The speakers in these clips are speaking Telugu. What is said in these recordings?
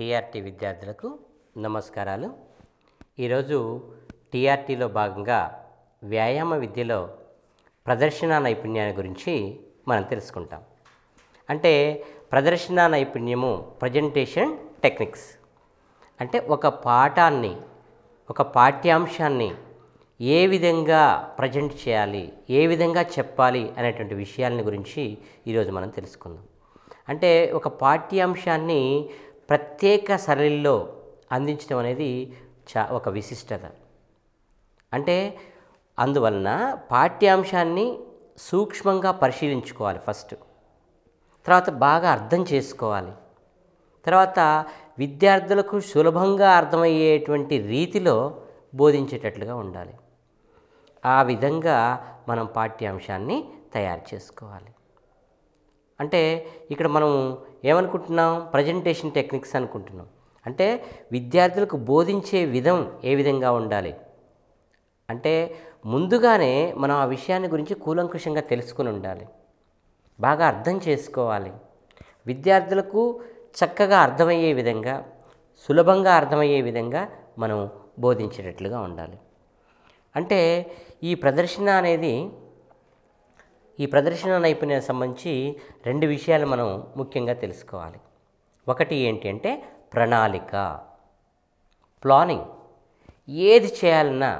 టిఆర్టీ విద్యార్థులకు నమస్కారాలు ఈరోజు టిఆర్టీలో భాగంగా వ్యాయామ విద్యలో ప్రదర్శన నైపుణ్యాన్ని గురించి మనం తెలుసుకుంటాం అంటే ప్రదర్శన నైపుణ్యము ప్రజెంటేషన్ టెక్నిక్స్ అంటే ఒక పాఠాన్ని ఒక పాఠ్యాంశాన్ని ఏ విధంగా ప్రజెంట్ చేయాలి ఏ విధంగా చెప్పాలి అనేటువంటి విషయాలని గురించి ఈరోజు మనం తెలుసుకుందాం అంటే ఒక పాఠ్యాంశాన్ని ప్రత్యేక సరళిలో అందించడం అనేది చా ఒక విశిష్టత అంటే అందువలన పాఠ్యాంశాన్ని సూక్ష్మంగా పరిశీలించుకోవాలి ఫస్ట్ తర్వాత బాగా అర్థం చేసుకోవాలి తర్వాత విద్యార్థులకు సులభంగా అర్థమయ్యేటువంటి రీతిలో బోధించేటట్లుగా ఉండాలి ఆ విధంగా మనం పాఠ్యాంశాన్ని తయారు చేసుకోవాలి అంటే ఇక్కడ మనం ఏమనుకుంటున్నాం ప్రజెంటేషన్ టెక్నిక్స్ అనుకుంటున్నాం అంటే విద్యార్థులకు బోధించే విధం ఏ విధంగా ఉండాలి అంటే ముందుగానే మనం ఆ విషయాన్ని గురించి కూలంకుషంగా తెలుసుకుని ఉండాలి బాగా అర్థం చేసుకోవాలి విద్యార్థులకు చక్కగా అర్థమయ్యే విధంగా సులభంగా అర్థమయ్యే విధంగా మనం బోధించేటట్లుగా ఉండాలి అంటే ఈ ప్రదర్శన అనేది ఈ ప్రదర్శన నైపుణ్యం సంబంధించి రెండు విషయాలు మనం ముఖ్యంగా తెలుసుకోవాలి ఒకటి ఏంటి అంటే ప్రణాళిక ప్లానింగ్ ఏది చేయాలన్నా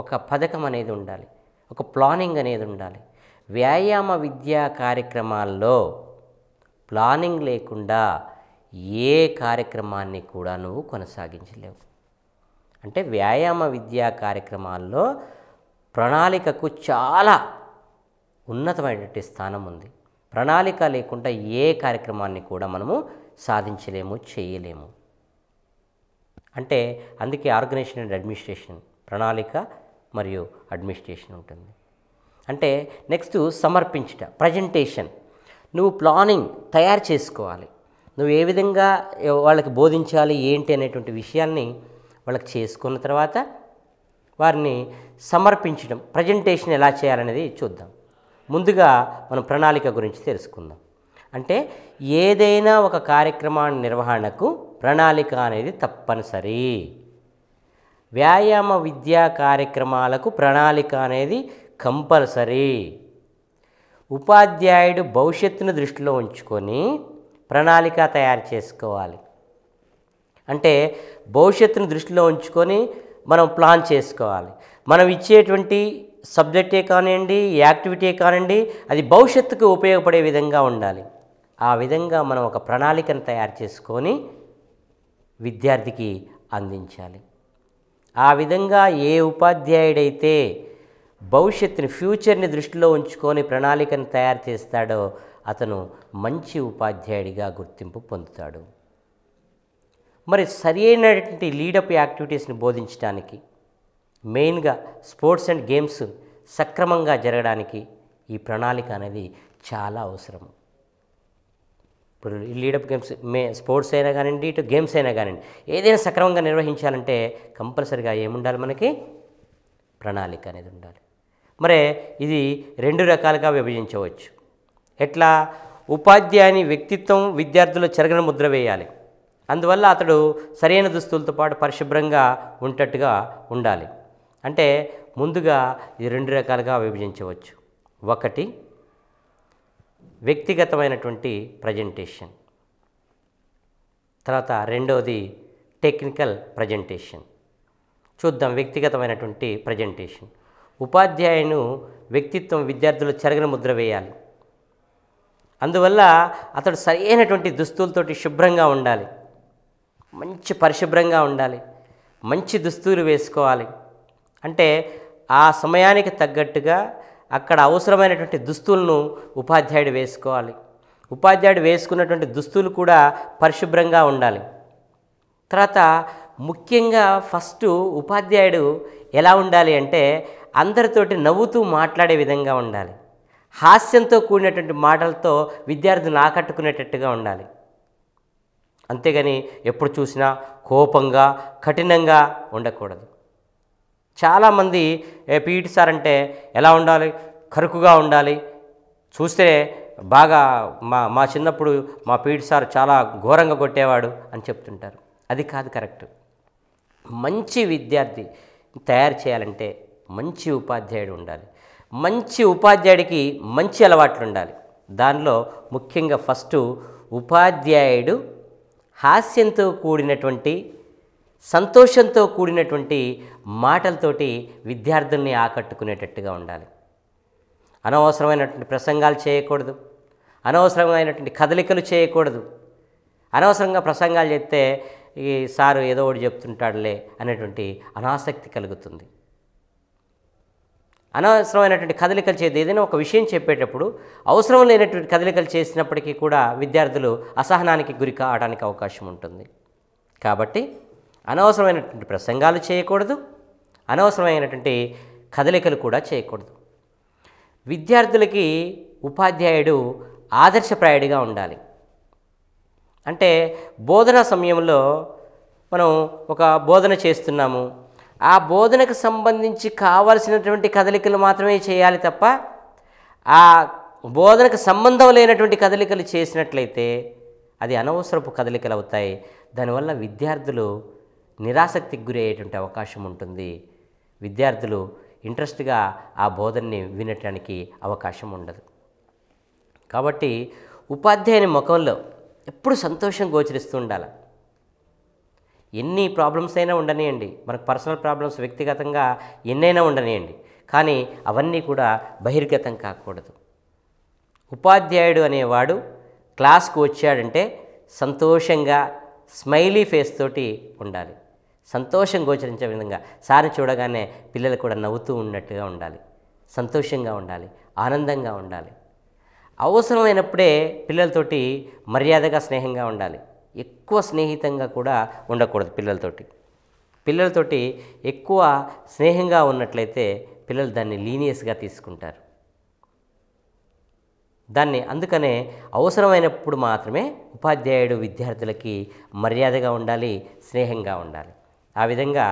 ఒక పథకం అనేది ఉండాలి ఒక ప్లానింగ్ అనేది ఉండాలి వ్యాయామ విద్యా కార్యక్రమాల్లో ప్లానింగ్ లేకుండా ఏ కార్యక్రమాన్ని కూడా నువ్వు కొనసాగించలేవు అంటే వ్యాయామ విద్యా కార్యక్రమాల్లో ప్రణాళికకు చాలా ఉన్నతమైనటువంటి స్థానం ఉంది ప్రణాళిక లేకుండా ఏ కార్యక్రమాన్ని కూడా మనము సాధించలేము చేయలేము అంటే అందుకే ఆర్గనైజేషన్ అండ్ అడ్మినిస్ట్రేషన్ ప్రణాళిక మరియు అడ్మినిస్ట్రేషన్ ఉంటుంది అంటే నెక్స్ట్ సమర్పించట ప్రజెంటేషన్ నువ్వు ప్లానింగ్ తయారు చేసుకోవాలి నువ్వు ఏ విధంగా వాళ్ళకి బోధించాలి ఏంటి అనేటువంటి విషయాల్ని వాళ్ళకి చేసుకున్న తర్వాత వారిని సమర్పించడం ప్రజెంటేషన్ ఎలా చేయాలనేది చూద్దాం ముందుగా మనం ప్రణాళిక గురించి తెలుసుకుందాం అంటే ఏదైనా ఒక కార్యక్రమాన్ని నిర్వహణకు ప్రణాళిక అనేది తప్పనిసరి వ్యాయామ విద్యా కార్యక్రమాలకు ప్రణాళిక అనేది కంపల్సరీ ఉపాధ్యాయుడు భవిష్యత్తును దృష్టిలో ఉంచుకొని ప్రణాళిక తయారు చేసుకోవాలి అంటే భవిష్యత్తును దృష్టిలో ఉంచుకొని మనం ప్లాన్ చేసుకోవాలి మనం ఇచ్చేటువంటి సబ్జెక్టే కానివ్వండి యాక్టివిటీ కానివ్వండి అది భవిష్యత్తుకు ఉపయోగపడే విధంగా ఉండాలి ఆ విధంగా మనం ఒక ప్రణాళికను తయారు చేసుకొని విద్యార్థికి అందించాలి ఆ విధంగా ఏ ఉపాధ్యాయుడైతే భవిష్యత్తుని ఫ్యూచర్ని దృష్టిలో ఉంచుకొని ప్రణాళికను తయారు చేస్తాడో అతను మంచి ఉపాధ్యాయుడిగా గుర్తింపు పొందుతాడు మరి సరైనటువంటి లీడప్ యాక్టివిటీస్ని బోధించడానికి మెయిన్గా స్పోర్ట్స్ అండ్ గేమ్స్ సక్రమంగా జరగడానికి ఈ ప్రణాళిక అనేది చాలా అవసరం ఇప్పుడు లీడప్ గేమ్స్ మే స్పోర్ట్స్ అయినా కానివ్వండి ఇటు గేమ్స్ అయినా కానివ్వండి ఏదైనా సక్రమంగా నిర్వహించాలంటే కంపల్సరిగా ఏముండాలి మనకి ప్రణాళిక అనేది ఉండాలి మరే ఇది రెండు రకాలుగా విభజించవచ్చు ఎట్లా ఉపాధ్యాయుని వ్యక్తిత్వం విద్యార్థుల చెరగన ముద్ర వేయాలి అందువల్ల అతడు సరైన దుస్తులతో పాటు పరిశుభ్రంగా ఉంటట్టుగా ఉండాలి అంటే ముందుగా ఇది రెండు రకాలుగా విభజించవచ్చు ఒకటి వ్యక్తిగతమైనటువంటి ప్రజెంటేషన్ తర్వాత రెండవది టెక్నికల్ ప్రజెంటేషన్ చూద్దాం వ్యక్తిగతమైనటువంటి ప్రజెంటేషన్ ఉపాధ్యాయును వ్యక్తిత్వం విద్యార్థులు చెరగని ముద్ర వేయాలి అందువల్ల అతడు సరైనటువంటి దుస్తులతోటి శుభ్రంగా ఉండాలి మంచి పరిశుభ్రంగా ఉండాలి మంచి దుస్తులు వేసుకోవాలి అంటే ఆ సమయానికి తగ్గట్టుగా అక్కడ అవసరమైనటువంటి దుస్తులను ఉపాధ్యాయుడు వేసుకోవాలి ఉపాధ్యాయుడు వేసుకున్నటువంటి దుస్తులు కూడా పరిశుభ్రంగా ఉండాలి తర్వాత ముఖ్యంగా ఫస్ట్ ఉపాధ్యాయుడు ఎలా ఉండాలి అంటే అందరితోటి నవ్వుతూ మాట్లాడే విధంగా ఉండాలి హాస్యంతో కూడినటువంటి మాటలతో విద్యార్థులను ఆకట్టుకునేటట్టుగా ఉండాలి అంతేగాని ఎప్పుడు చూసినా కోపంగా కఠినంగా ఉండకూడదు చాలామంది పీఈటి సార్ అంటే ఎలా ఉండాలి కరుకుగా ఉండాలి చూస్తే బాగా మా మా చిన్నప్పుడు మా పీఈటి సార్ చాలా ఘోరంగా కొట్టేవాడు అని చెప్తుంటారు అది కాదు కరెక్ట్ మంచి విద్యార్థి తయారు చేయాలంటే మంచి ఉపాధ్యాయుడు ఉండాలి మంచి ఉపాధ్యాయుడికి మంచి అలవాట్లు ఉండాలి దానిలో ముఖ్యంగా ఫస్ట్ ఉపాధ్యాయుడు హాస్యంతో కూడినటువంటి సంతోషంతో కూడినటువంటి మాటలతోటి విద్యార్థుల్ని ఆకట్టుకునేటట్టుగా ఉండాలి అనవసరమైనటువంటి ప్రసంగాలు చేయకూడదు అనవసరమైనటువంటి కదలికలు చేయకూడదు అనవసరంగా ప్రసంగాలు చెప్తే ఈ సారు ఏదో ఒకటి చెప్తుంటాడులే అనేటువంటి అనాసక్తి కలుగుతుంది అనవసరమైనటువంటి కదలికలు చేసి ఏదైనా ఒక విషయం చెప్పేటప్పుడు అవసరం లేనటువంటి కదలికలు చేసినప్పటికీ కూడా విద్యార్థులు అసహనానికి గురి కావడానికి అవకాశం ఉంటుంది కాబట్టి అనవసరమైనటువంటి ప్రసంగాలు చేయకూడదు అనవసరమైనటువంటి కదలికలు కూడా చేయకూడదు విద్యార్థులకి ఉపాధ్యాయుడు ఆదర్శప్రాయుడిగా ఉండాలి అంటే బోధన సమయంలో మనం ఒక బోధన చేస్తున్నాము ఆ బోధనకు సంబంధించి కావలసినటువంటి కదలికలు మాత్రమే చేయాలి తప్ప ఆ బోధనకు సంబంధం లేనటువంటి కదలికలు చేసినట్లయితే అది అనవసరపు కదలికలు అవుతాయి దానివల్ల విద్యార్థులు నిరాసక్తికి గురయ్యేటువంటి అవకాశం ఉంటుంది విద్యార్థులు ఇంట్రెస్ట్గా ఆ బోధనని వినటానికి అవకాశం ఉండదు కాబట్టి ఉపాధ్యాయుని ముఖంలో ఎప్పుడు సంతోషం గోచరిస్తూ ఉండాలి ఎన్ని ప్రాబ్లమ్స్ అయినా ఉండనియండి మనకు పర్సనల్ ప్రాబ్లమ్స్ వ్యక్తిగతంగా ఎన్నైనా ఉండనియండి కానీ అవన్నీ కూడా బహిర్గతం కాకూడదు ఉపాధ్యాయుడు అనేవాడు క్లాస్కు వచ్చాడంటే సంతోషంగా స్మైలీ ఫేస్ తోటి ఉండాలి సంతోషం గోచరించే విధంగా సార్ని చూడగానే పిల్లలు కూడా నవ్వుతూ ఉన్నట్టుగా ఉండాలి సంతోషంగా ఉండాలి ఆనందంగా ఉండాలి అవసరమైనప్పుడే పిల్లలతోటి మర్యాదగా స్నేహంగా ఉండాలి ఎక్కువ స్నేహితంగా కూడా ఉండకూడదు పిల్లలతోటి పిల్లలతోటి ఎక్కువ స్నేహంగా ఉన్నట్లయితే పిల్లలు దాన్ని లీనియస్గా తీసుకుంటారు దాన్ని అందుకనే అవసరమైనప్పుడు మాత్రమే ఉపాధ్యాయుడు విద్యార్థులకి మర్యాదగా ఉండాలి స్నేహంగా ఉండాలి ఆ విధంగా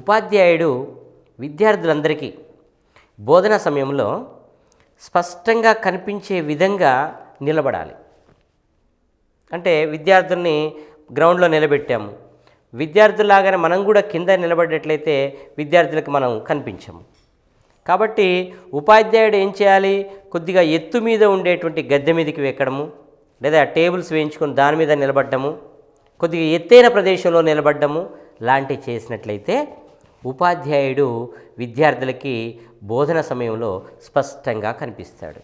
ఉపాధ్యాయుడు విద్యార్థులందరికీ బోధన సమయంలో స్పష్టంగా కనిపించే విధంగా నిలబడాలి అంటే విద్యార్థుల్ని గ్రౌండ్లో నిలబెట్టాము విద్యార్థులాగానే మనం కూడా కింద నిలబడేట్లయితే విద్యార్థులకు మనం కనిపించము కాబట్టి ఉపాధ్యాయుడు ఏం చేయాలి కొద్దిగా ఎత్తు మీద ఉండేటువంటి గద్దె మీదకి వెక్కడము లేదా టేబుల్స్ వేయించుకొని దాని మీద నిలబడ్డము కొద్దిగా ఎత్తైన ప్రదేశంలో నిలబడ్డము లాంటివి చేసినట్లయితే ఉపాధ్యాయుడు విద్యార్థులకి బోధన సమయంలో స్పష్టంగా కనిపిస్తాడు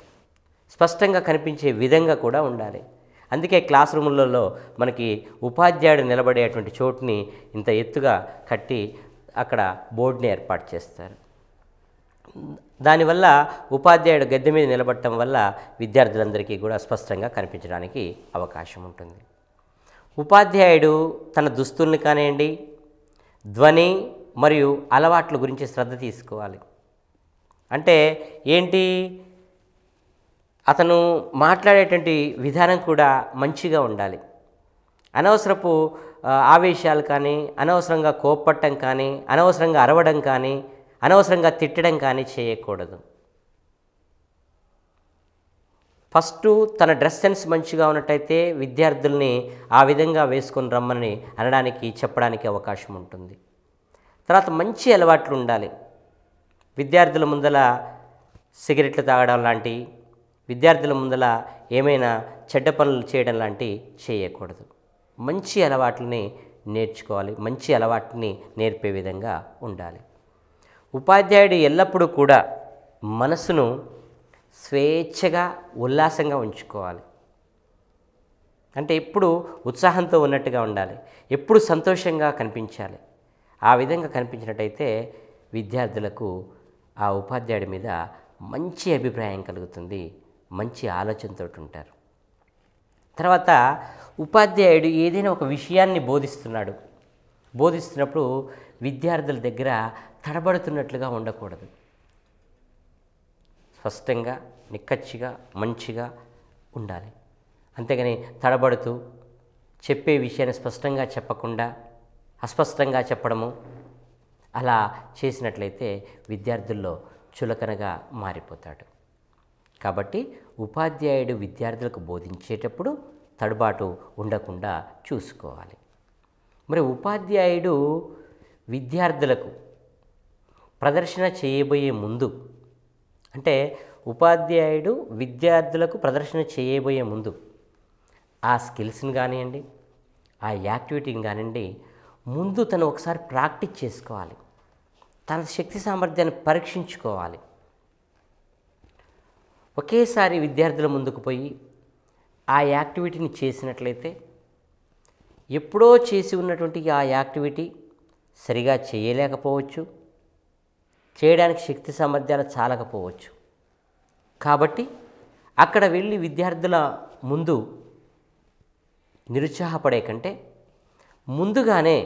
స్పష్టంగా కనిపించే విధంగా కూడా ఉండాలి అందుకే క్లాస్ రూములలో మనకి ఉపాధ్యాయుడు నిలబడేటువంటి చోటుని ఇంత ఎత్తుగా కట్టి అక్కడ బోర్డుని ఏర్పాటు చేస్తారు దానివల్ల ఉపాధ్యాయుడు గద్దె మీద నిలబడటం వల్ల విద్యార్థులందరికీ కూడా స్పష్టంగా కనిపించడానికి అవకాశం ఉంటుంది ఉపాధ్యాయుడు తన దుస్తుల్ని కానివ్వండి ధ్వని మరియు అలవాట్ల గురించి శ్రద్ధ తీసుకోవాలి అంటే ఏంటి అతను మాట్లాడేటువంటి విధానం కూడా మంచిగా ఉండాలి అనవసరపు ఆవేశాలు కానీ అనవసరంగా కోప్పట్టం కానీ అనవసరంగా అరవడం కానీ అనవసరంగా తిట్టడం కానీ చేయకూడదు ఫస్ట్ తన డ్రెస్ సెన్స్ మంచిగా ఉన్నట్టయితే విద్యార్థుల్ని ఆ విధంగా వేసుకొని రమ్మని అనడానికి చెప్పడానికి అవకాశం ఉంటుంది తర్వాత మంచి అలవాట్లు ఉండాలి విద్యార్థుల ముందల సిగరెట్లు తాగడం లాంటి విద్యార్థుల ముందల ఏమైనా చెడ్డ పనులు చేయడం లాంటివి చేయకూడదు మంచి అలవాట్లని నేర్చుకోవాలి మంచి అలవాటుని నేర్పే విధంగా ఉండాలి ఉపాధ్యాయుడు ఎల్లప్పుడూ కూడా మనసును స్వేచ్ఛగా ఉల్లాసంగా ఉంచుకోవాలి అంటే ఎప్పుడు ఉత్సాహంతో ఉన్నట్టుగా ఉండాలి ఎప్పుడు సంతోషంగా కనిపించాలి ఆ విధంగా కనిపించినట్టయితే విద్యార్థులకు ఆ ఉపాధ్యాయుడి మీద మంచి అభిప్రాయం కలుగుతుంది మంచి ఆలోచనతో ఉంటారు తర్వాత ఉపాధ్యాయుడు ఏదైనా ఒక విషయాన్ని బోధిస్తున్నాడు బోధిస్తున్నప్పుడు విద్యార్థుల దగ్గర తడబడుతున్నట్లుగా ఉండకూడదు స్పష్టంగా నిక్కచ్చిగా మంచిగా ఉండాలి అంతేగాని తడబడుతూ చెప్పే విషయాన్ని స్పష్టంగా చెప్పకుండా అస్పష్టంగా చెప్పడము అలా చేసినట్లయితే విద్యార్థుల్లో చులకనగా మారిపోతాడు కాబట్టి ఉపాధ్యాయుడు విద్యార్థులకు బోధించేటప్పుడు తడుబాటు ఉండకుండా చూసుకోవాలి మరి ఉపాధ్యాయుడు విద్యార్థులకు ప్రదర్శన చేయబోయే ముందు అంటే ఉపాధ్యాయుడు విద్యార్థులకు ప్రదర్శన చేయబోయే ముందు ఆ స్కిల్స్ని కానివ్వండి ఆ యాక్టివిటీని కానివ్వండి ముందు తను ఒకసారి ప్రాక్టీస్ చేసుకోవాలి తన శక్తి సామర్థ్యాన్ని పరీక్షించుకోవాలి ఒకేసారి విద్యార్థుల ముందుకు పోయి ఆ యాక్టివిటీని చేసినట్లయితే ఎప్పుడో చేసి ఉన్నటువంటి ఆ యాక్టివిటీ సరిగా చేయలేకపోవచ్చు చేయడానికి శక్తి సామర్థ్యాలు చాలకపోవచ్చు కాబట్టి అక్కడ వెళ్ళి విద్యార్థుల ముందు నిరుత్సాహపడే కంటే ముందుగానే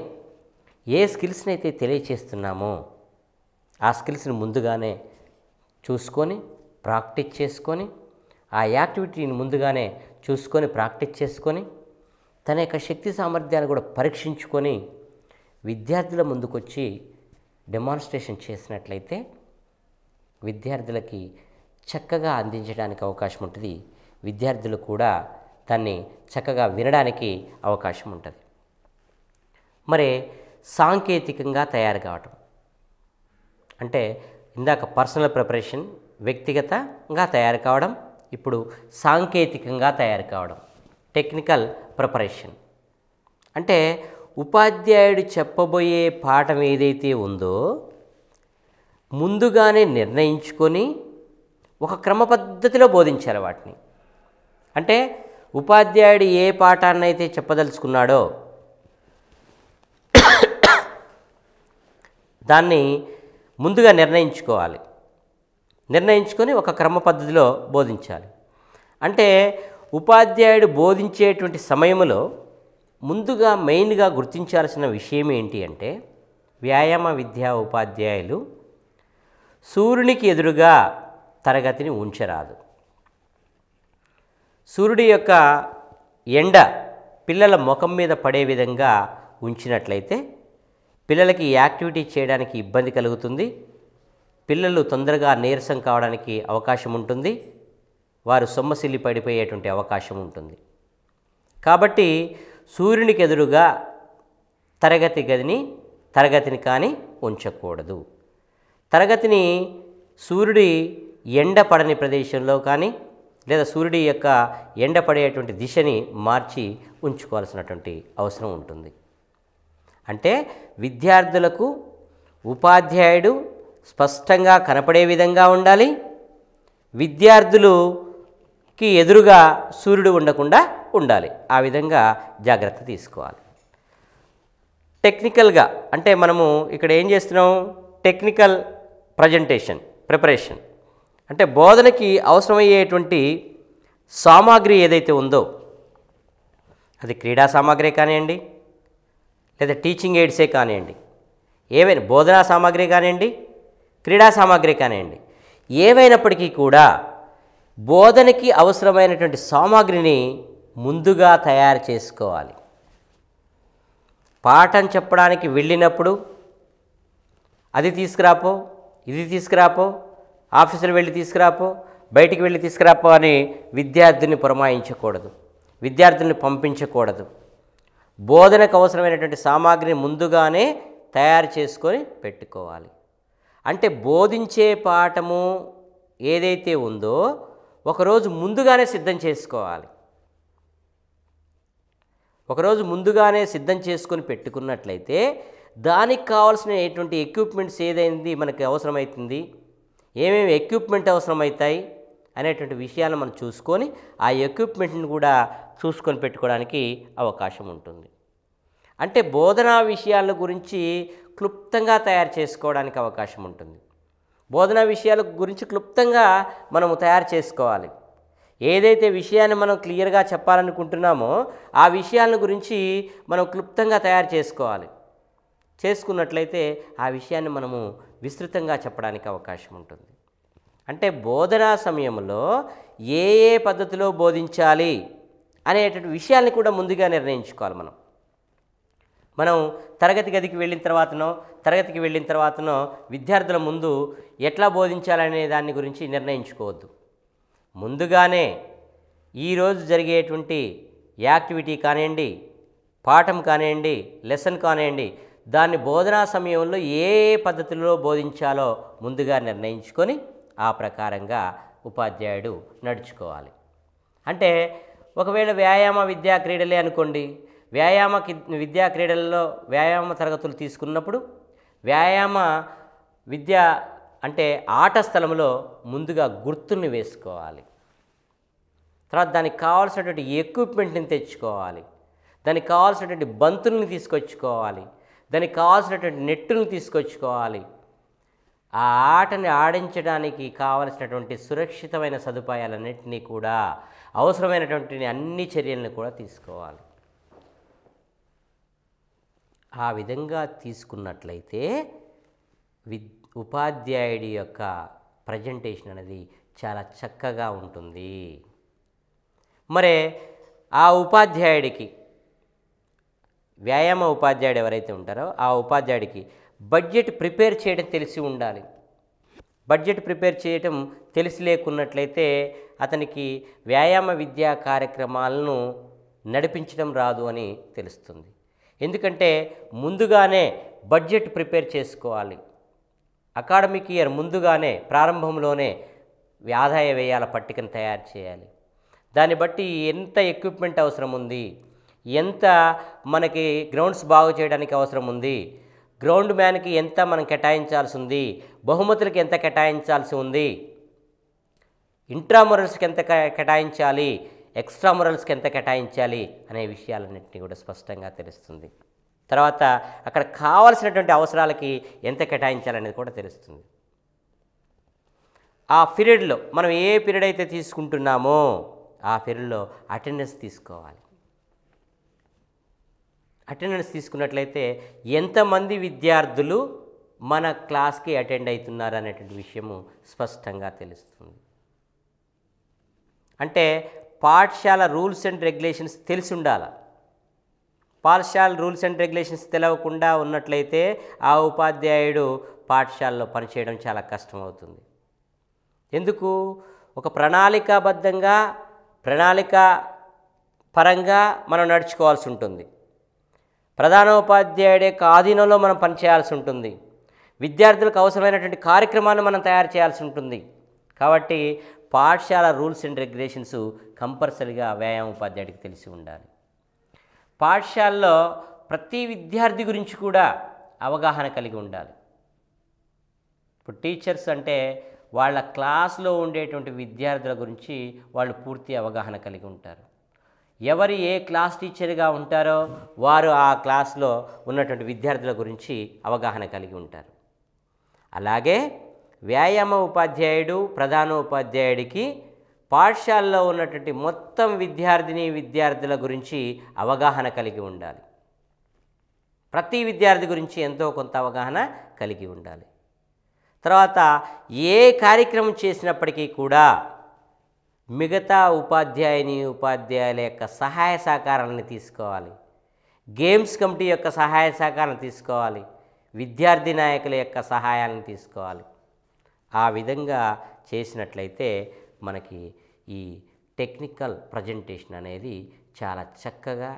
ఏ స్కిల్స్ని అయితే తెలియచేస్తున్నామో ఆ స్కిల్స్ని ముందుగానే చూసుకొని ప్రాక్టీస్ చేసుకొని ఆ యాక్టివిటీని ముందుగానే చూసుకొని ప్రాక్టీస్ చేసుకొని తన యొక్క శక్తి సామర్థ్యాన్ని కూడా పరీక్షించుకొని విద్యార్థుల ముందుకొచ్చి డెమాన్స్ట్రేషన్ చేసినట్లయితే విద్యార్థులకి చక్కగా అందించడానికి అవకాశం ఉంటుంది విద్యార్థులు కూడా దాన్ని చక్కగా వినడానికి అవకాశం ఉంటుంది మరి సాంకేతికంగా తయారు కావటం అంటే ఇందాక పర్సనల్ ప్రిపరేషన్ వ్యక్తిగతంగా తయారు కావడం ఇప్పుడు సాంకేతికంగా తయారు కావడం టెక్నికల్ ప్రిపరేషన్ అంటే ఉపాధ్యాయుడు చెప్పబోయే పాఠం ఏదైతే ఉందో ముందుగానే నిర్ణయించుకొని ఒక క్రమ పద్ధతిలో బోధించాలి వాటిని అంటే ఉపాధ్యాయుడు ఏ పాఠాన్ని అయితే చెప్పదలుచుకున్నాడో దాన్ని ముందుగా నిర్ణయించుకోవాలి నిర్ణయించుకొని ఒక క్రమ పద్ధతిలో బోధించాలి అంటే ఉపాధ్యాయుడు బోధించేటువంటి సమయంలో ముందుగా మెయిన్గా గుర్తించాల్సిన విషయం ఏంటి అంటే వ్యాయామ విద్యా ఉపాధ్యాయులు సూర్యునికి ఎదురుగా తరగతిని ఉంచరాదు సూర్యుడి యొక్క ఎండ పిల్లల ముఖం మీద పడే విధంగా ఉంచినట్లయితే పిల్లలకి యాక్టివిటీ చేయడానికి ఇబ్బంది కలుగుతుంది పిల్లలు తొందరగా నీరసం కావడానికి అవకాశం ఉంటుంది వారు సొమ్మసిల్లి పడిపోయేటువంటి అవకాశం ఉంటుంది కాబట్టి సూర్యునికి ఎదురుగా తరగతి గదిని తరగతిని కానీ ఉంచకూడదు తరగతిని సూర్యుడి ఎండపడని ప్రదేశంలో కానీ లేదా సూర్యుడి యొక్క ఎండపడేటువంటి దిశని మార్చి ఉంచుకోవాల్సినటువంటి అవసరం ఉంటుంది అంటే విద్యార్థులకు ఉపాధ్యాయుడు స్పష్టంగా కనపడే విధంగా ఉండాలి విద్యార్థులు కి ఎదురుగా సూర్యుడు ఉండకుండా ఉండాలి ఆ విధంగా జాగ్రత్త తీసుకోవాలి టెక్నికల్గా అంటే మనము ఇక్కడ ఏం చేస్తున్నాం టెక్నికల్ ప్రజెంటేషన్ ప్రిపరేషన్ అంటే బోధనకి అవసరమయ్యేటువంటి సామాగ్రి ఏదైతే ఉందో అది క్రీడా సామాగ్రి కానివ్వండి లేదా టీచింగ్ ఎయిడ్సే కానివ్వండి ఏవైనా బోధనా సామాగ్రి కానివ్వండి క్రీడా సామాగ్రి కానివ్వండి ఏవైనప్పటికీ కూడా బోధనకి అవసరమైనటువంటి సామాగ్రిని ముందుగా తయారు చేసుకోవాలి పాఠం చెప్పడానికి వెళ్ళినప్పుడు అది తీసుకురాపో ఇది తీసుకురాపో ఆఫీసులు వెళ్ళి తీసుకురాపో బయటికి వెళ్ళి తీసుకురాపో అని విద్యార్థిని పురమాయించకూడదు విద్యార్థుల్ని పంపించకూడదు బోధనకు అవసరమైనటువంటి సామాగ్రిని ముందుగానే తయారు చేసుకొని పెట్టుకోవాలి అంటే బోధించే పాఠము ఏదైతే ఉందో ఒకరోజు ముందుగానే సిద్ధం చేసుకోవాలి ఒకరోజు ముందుగానే సిద్ధం చేసుకొని పెట్టుకున్నట్లయితే దానికి కావాల్సినటువంటి ఎక్విప్మెంట్స్ ఏదైంది మనకి అవసరమవుతుంది ఏమేమి ఎక్విప్మెంట్ అవసరమవుతాయి అనేటువంటి విషయాలను మనం చూసుకొని ఆ ఎక్విప్మెంట్ని కూడా చూసుకొని పెట్టుకోవడానికి అవకాశం ఉంటుంది అంటే బోధనా విషయాల గురించి క్లుప్తంగా తయారు చేసుకోవడానికి అవకాశం ఉంటుంది బోధనా విషయాల గురించి క్లుప్తంగా మనము తయారు చేసుకోవాలి ఏదైతే విషయాన్ని మనం క్లియర్గా చెప్పాలనుకుంటున్నామో ఆ విషయాలను గురించి మనం క్లుప్తంగా తయారు చేసుకోవాలి చేసుకున్నట్లయితే ఆ విషయాన్ని మనము విస్తృతంగా చెప్పడానికి అవకాశం ఉంటుంది అంటే బోధనా సమయంలో ఏ ఏ పద్ధతిలో బోధించాలి అనేటువంటి విషయాన్ని కూడా ముందుగా నిర్ణయించుకోవాలి మనం మనం తరగతి గదికి వెళ్ళిన తర్వాతనో తరగతికి వెళ్ళిన తర్వాతనో విద్యార్థుల ముందు ఎట్లా బోధించాలనే దాని గురించి నిర్ణయించుకోవద్దు ముందుగానే ఈరోజు జరిగేటువంటి యాక్టివిటీ కానివ్వండి పాఠం కానివ్వండి లెసన్ కానివ్వండి దాన్ని బోధనా సమయంలో ఏ పద్ధతిలో బోధించాలో ముందుగా నిర్ణయించుకొని ఆ ప్రకారంగా ఉపాధ్యాయుడు నడుచుకోవాలి అంటే ఒకవేళ వ్యాయామ విద్యా క్రీడలే అనుకోండి వ్యాయామ విద్యా క్రీడలలో వ్యాయామ తరగతులు తీసుకున్నప్పుడు వ్యాయామ విద్య అంటే ఆట స్థలంలో ముందుగా గుర్తుని వేసుకోవాలి తర్వాత దానికి కావాల్సినటువంటి ఎక్విప్మెంట్ని తెచ్చుకోవాలి దానికి కావాల్సినటువంటి బంతుల్ని తీసుకొచ్చుకోవాలి దానికి కావాల్సినటువంటి నెట్టుని తీసుకొచ్చుకోవాలి ఆ ఆటని ఆడించడానికి కావలసినటువంటి సురక్షితమైన సదుపాయాలన్నింటినీ కూడా అవసరమైనటువంటి అన్ని చర్యలను కూడా తీసుకోవాలి ఆ విధంగా తీసుకున్నట్లయితే విద్ ఉపాధ్యాయుడి యొక్క ప్రజెంటేషన్ అనేది చాలా చక్కగా ఉంటుంది మరే ఆ ఉపాధ్యాయుడికి వ్యాయామ ఉపాధ్యాయుడు ఎవరైతే ఉంటారో ఆ ఉపాధ్యాయుడికి బడ్జెట్ ప్రిపేర్ చేయడం తెలిసి ఉండాలి బడ్జెట్ ప్రిపేర్ చేయటం తెలిసి లేకున్నట్లయితే అతనికి వ్యాయామ విద్యా కార్యక్రమాలను నడిపించడం రాదు అని తెలుస్తుంది ఎందుకంటే ముందుగానే బడ్జెట్ ప్రిపేర్ చేసుకోవాలి అకాడమిక్ ఇయర్ ముందుగానే ప్రారంభంలోనే ఆదాయ వ్యయాల పట్టికను తయారు చేయాలి దాన్ని బట్టి ఎంత ఎక్విప్మెంట్ అవసరం ఉంది ఎంత మనకి గ్రౌండ్స్ బాగు చేయడానికి అవసరం ఉంది గ్రౌండ్ మ్యాన్కి ఎంత మనం కేటాయించాల్సి ఉంది బహుమతులకి ఎంత కేటాయించాల్సి ఉంది ఇంట్రామొరల్స్కి ఎంత కేటాయించాలి ఎక్స్ట్రా మొరల్స్కి ఎంత కేటాయించాలి అనే విషయాలన్నింటినీ కూడా స్పష్టంగా తెలుస్తుంది తర్వాత అక్కడ కావాల్సినటువంటి అవసరాలకి ఎంత కేటాయించాలనేది కూడా తెలుస్తుంది ఆ పీరియడ్లో మనం ఏ పీరియడ్ అయితే తీసుకుంటున్నామో ఆ పీరియడ్లో అటెండెన్స్ తీసుకోవాలి అటెండెన్స్ తీసుకున్నట్లయితే ఎంతమంది విద్యార్థులు మన క్లాస్కి అటెండ్ అవుతున్నారు అనేటువంటి విషయము స్పష్టంగా తెలుస్తుంది అంటే పాఠశాల రూల్స్ అండ్ రెగ్యులేషన్స్ తెలిసి ఉండాలి పాఠశాల రూల్స్ అండ్ రెగ్యులేషన్స్ తెలవకుండా ఉన్నట్లయితే ఆ ఉపాధ్యాయుడు పాఠశాలలో పనిచేయడం చాలా కష్టమవుతుంది ఎందుకు ఒక ప్రణాళికాబద్ధంగా ప్రణాళిక పరంగా మనం నడుచుకోవాల్సి ఉంటుంది ప్రధానోపాధ్యాయుడి యొక్క ఆధీనంలో మనం పనిచేయాల్సి ఉంటుంది విద్యార్థులకు అవసరమైనటువంటి కార్యక్రమాలను మనం తయారు చేయాల్సి ఉంటుంది కాబట్టి పాఠశాల రూల్స్ అండ్ రెగ్యులేషన్స్ కంపల్సరీగా వ్యాయామ ఉపాధ్యాయుడికి తెలిసి ఉండాలి పాఠశాలలో ప్రతి విద్యార్థి గురించి కూడా అవగాహన కలిగి ఉండాలి ఇప్పుడు టీచర్స్ అంటే వాళ్ళ క్లాస్లో ఉండేటువంటి విద్యార్థుల గురించి వాళ్ళు పూర్తి అవగాహన కలిగి ఉంటారు ఎవరు ఏ క్లాస్ టీచర్గా ఉంటారో వారు ఆ క్లాస్లో ఉన్నటువంటి విద్యార్థుల గురించి అవగాహన కలిగి ఉంటారు అలాగే వ్యాయామ ఉపాధ్యాయుడు ప్రధాన ఉపాధ్యాయుడికి పాఠశాలలో ఉన్నటువంటి మొత్తం విద్యార్థిని విద్యార్థుల గురించి అవగాహన కలిగి ఉండాలి ప్రతి విద్యార్థి గురించి ఎంతో కొంత అవగాహన కలిగి ఉండాలి తర్వాత ఏ కార్యక్రమం చేసినప్పటికీ కూడా మిగతా ఉపాధ్యాయుని ఉపాధ్యాయుల యొక్క సహాయ సహకారాలను తీసుకోవాలి గేమ్స్ కమిటీ యొక్క సహాయ సహకారం తీసుకోవాలి విద్యార్థి నాయకుల యొక్క సహాయాన్ని తీసుకోవాలి ఆ విధంగా చేసినట్లయితే మనకి ఈ టెక్నికల్ ప్రజెంటేషన్ అనేది చాలా చక్కగా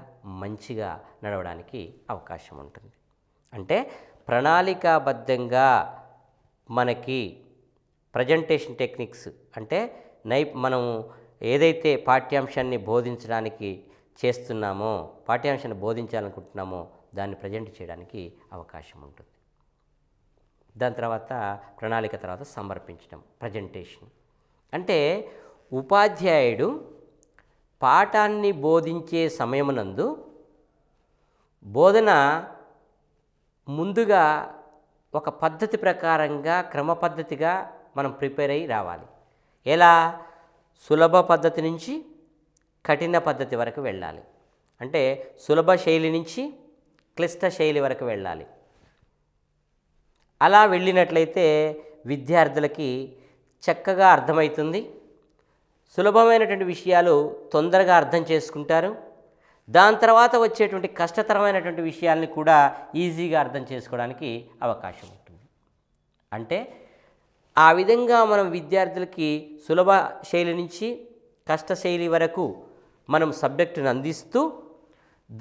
మంచిగా నడవడానికి అవకాశం ఉంటుంది అంటే ప్రణాళికాబద్ధంగా మనకి ప్రజెంటేషన్ టెక్నిక్స్ అంటే నై మనం ఏదైతే పాఠ్యాంశాన్ని బోధించడానికి చేస్తున్నామో పాఠ్యాంశాన్ని బోధించాలనుకుంటున్నామో దాన్ని ప్రజెంట్ చేయడానికి అవకాశం ఉంటుంది దాని తర్వాత ప్రణాళిక తర్వాత సమర్పించడం ప్రజెంటేషన్ అంటే ఉపాధ్యాయుడు పాఠాన్ని బోధించే సమయమునందు బోధన ముందుగా ఒక పద్ధతి ప్రకారంగా క్రమ పద్ధతిగా మనం ప్రిపేర్ అయ్యి రావాలి ఎలా సులభ పద్ధతి నుంచి కఠిన పద్ధతి వరకు వెళ్ళాలి అంటే సులభ శైలి నుంచి క్లిష్ట శైలి వరకు వెళ్ళాలి అలా వెళ్ళినట్లయితే విద్యార్థులకి చక్కగా అర్థమవుతుంది సులభమైనటువంటి విషయాలు తొందరగా అర్థం చేసుకుంటారు దాని తర్వాత వచ్చేటువంటి కష్టతరమైనటువంటి విషయాల్ని కూడా ఈజీగా అర్థం చేసుకోవడానికి అవకాశం ఉంటుంది అంటే ఆ విధంగా మనం విద్యార్థులకి సులభ శైలి నుంచి కష్టశైలి వరకు మనం సబ్జెక్టును అందిస్తూ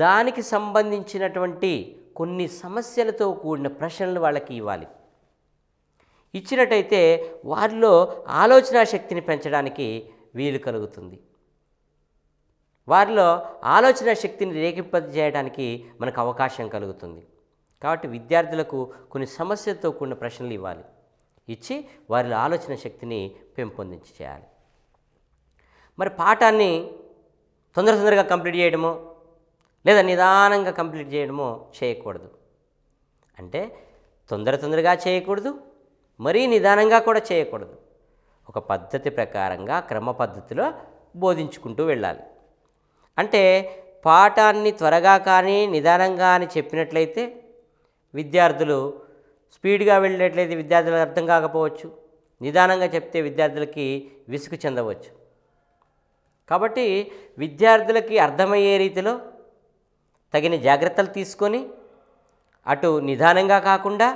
దానికి సంబంధించినటువంటి కొన్ని సమస్యలతో కూడిన ప్రశ్నలు వాళ్ళకి ఇవ్వాలి ఇచ్చినట్టయితే వారిలో ఆలోచన శక్తిని పెంచడానికి వీలు కలుగుతుంది వారిలో ఆలోచన శక్తిని రేఖింపజేయడానికి మనకు అవకాశం కలుగుతుంది కాబట్టి విద్యార్థులకు కొన్ని సమస్యలతో కూడిన ప్రశ్నలు ఇవ్వాలి ఇచ్చి వారిలో ఆలోచన శక్తిని పెంపొందించి చేయాలి మరి పాఠాన్ని తొందర తొందరగా కంప్లీట్ చేయడము లేదా నిదానంగా కంప్లీట్ చేయడము చేయకూడదు అంటే తొందర తొందరగా చేయకూడదు మరీ నిదానంగా కూడా చేయకూడదు ఒక పద్ధతి ప్రకారంగా క్రమ పద్ధతిలో బోధించుకుంటూ వెళ్ళాలి అంటే పాఠాన్ని త్వరగా కానీ నిదానంగా అని చెప్పినట్లయితే విద్యార్థులు స్పీడ్గా వెళ్ళినట్లయితే విద్యార్థులకు అర్థం కాకపోవచ్చు నిదానంగా చెప్తే విద్యార్థులకి విసుగు చెందవచ్చు కాబట్టి విద్యార్థులకి అర్థమయ్యే రీతిలో తగిన జాగ్రత్తలు తీసుకొని అటు నిదానంగా కాకుండా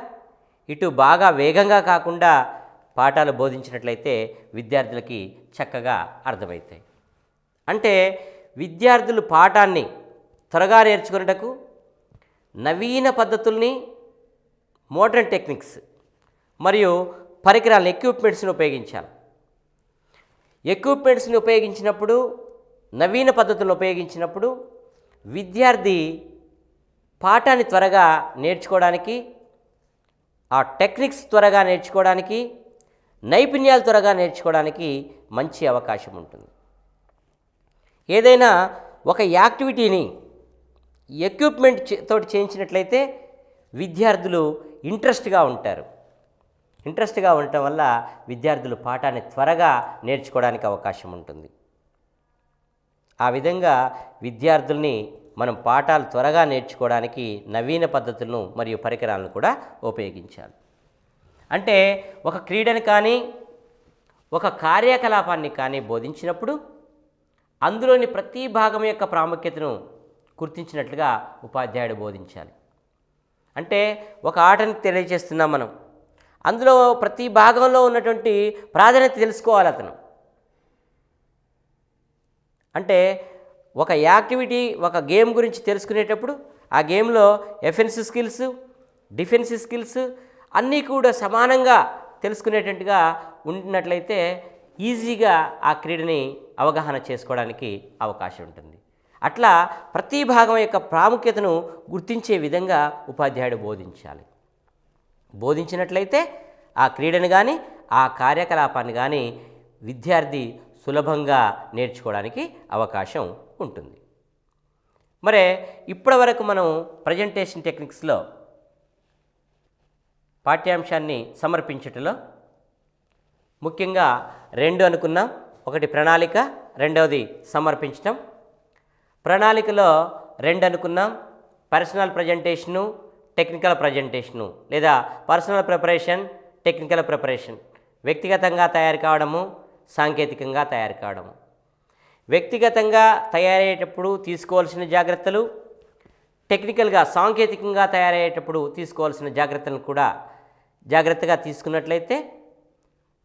ఇటు బాగా వేగంగా కాకుండా పాఠాలు బోధించినట్లయితే విద్యార్థులకి చక్కగా అర్థమవుతాయి అంటే విద్యార్థులు పాఠాన్ని త్వరగా నేర్చుకునేటకు నవీన పద్ధతుల్ని మోడర్న్ టెక్నిక్స్ మరియు పరికరాలను ఎక్విప్మెంట్స్ని ఉపయోగించాలి ఎక్విప్మెంట్స్ని ఉపయోగించినప్పుడు నవీన పద్ధతులను ఉపయోగించినప్పుడు విద్యార్థి పాఠాన్ని త్వరగా నేర్చుకోవడానికి ఆ టెక్నిక్స్ త్వరగా నేర్చుకోవడానికి నైపుణ్యాలు త్వరగా నేర్చుకోవడానికి మంచి అవకాశం ఉంటుంది ఏదైనా ఒక యాక్టివిటీని ఎక్విప్మెంట్ తోటి చేయించినట్లయితే విద్యార్థులు ఇంట్రెస్ట్గా ఉంటారు ఇంట్రెస్ట్గా ఉండటం వల్ల విద్యార్థులు పాఠాన్ని త్వరగా నేర్చుకోవడానికి అవకాశం ఉంటుంది ఆ విధంగా విద్యార్థుల్ని మనం పాఠాలు త్వరగా నేర్చుకోవడానికి నవీన పద్ధతులను మరియు పరికరాలను కూడా ఉపయోగించాలి అంటే ఒక క్రీడను కానీ ఒక కార్యకలాపాన్ని కానీ బోధించినప్పుడు అందులోని ప్రతి భాగం యొక్క ప్రాముఖ్యతను గుర్తించినట్లుగా ఉపాధ్యాయుడు బోధించాలి అంటే ఒక ఆటని తెలియజేస్తున్నాం మనం అందులో ప్రతి భాగంలో ఉన్నటువంటి ప్రాధాన్యత తెలుసుకోవాలి అతను అంటే ఒక యాక్టివిటీ ఒక గేమ్ గురించి తెలుసుకునేటప్పుడు ఆ గేమ్లో ఎఫెన్స్ స్కిల్స్ డిఫెన్స్ స్కిల్స్ అన్నీ కూడా సమానంగా తెలుసుకునేటట్టుగా ఉంటున్నట్లయితే ఈజీగా ఆ క్రీడని అవగాహన చేసుకోవడానికి అవకాశం ఉంటుంది అట్లా ప్రతి భాగం యొక్క ప్రాముఖ్యతను గుర్తించే విధంగా ఉపాధ్యాయుడు బోధించాలి బోధించినట్లయితే ఆ క్రీడను కానీ ఆ కార్యకలాపాన్ని కానీ విద్యార్థి సులభంగా నేర్చుకోవడానికి అవకాశం ఉంటుంది మరే ఇప్పటి వరకు మనం ప్రజెంటేషన్ టెక్నిక్స్లో పాఠ్యాంశాన్ని సమర్పించటంలో ముఖ్యంగా రెండు అనుకున్నాం ఒకటి ప్రణాళిక రెండవది సమర్పించటం ప్రణాళికలో రెండు అనుకున్నాం పర్సనల్ ప్రజెంటేషను టెక్నికల్ ప్రజెంటేషను లేదా పర్సనల్ ప్రిపరేషన్ టెక్నికల్ ప్రిపరేషన్ వ్యక్తిగతంగా తయారు కావడము సాంకేతికంగా తయారు కావడం వ్యక్తిగతంగా తయారయ్యేటప్పుడు తీసుకోవాల్సిన జాగ్రత్తలు టెక్నికల్గా సాంకేతికంగా తయారయ్యేటప్పుడు తీసుకోవాల్సిన జాగ్రత్తలను కూడా జాగ్రత్తగా తీసుకున్నట్లయితే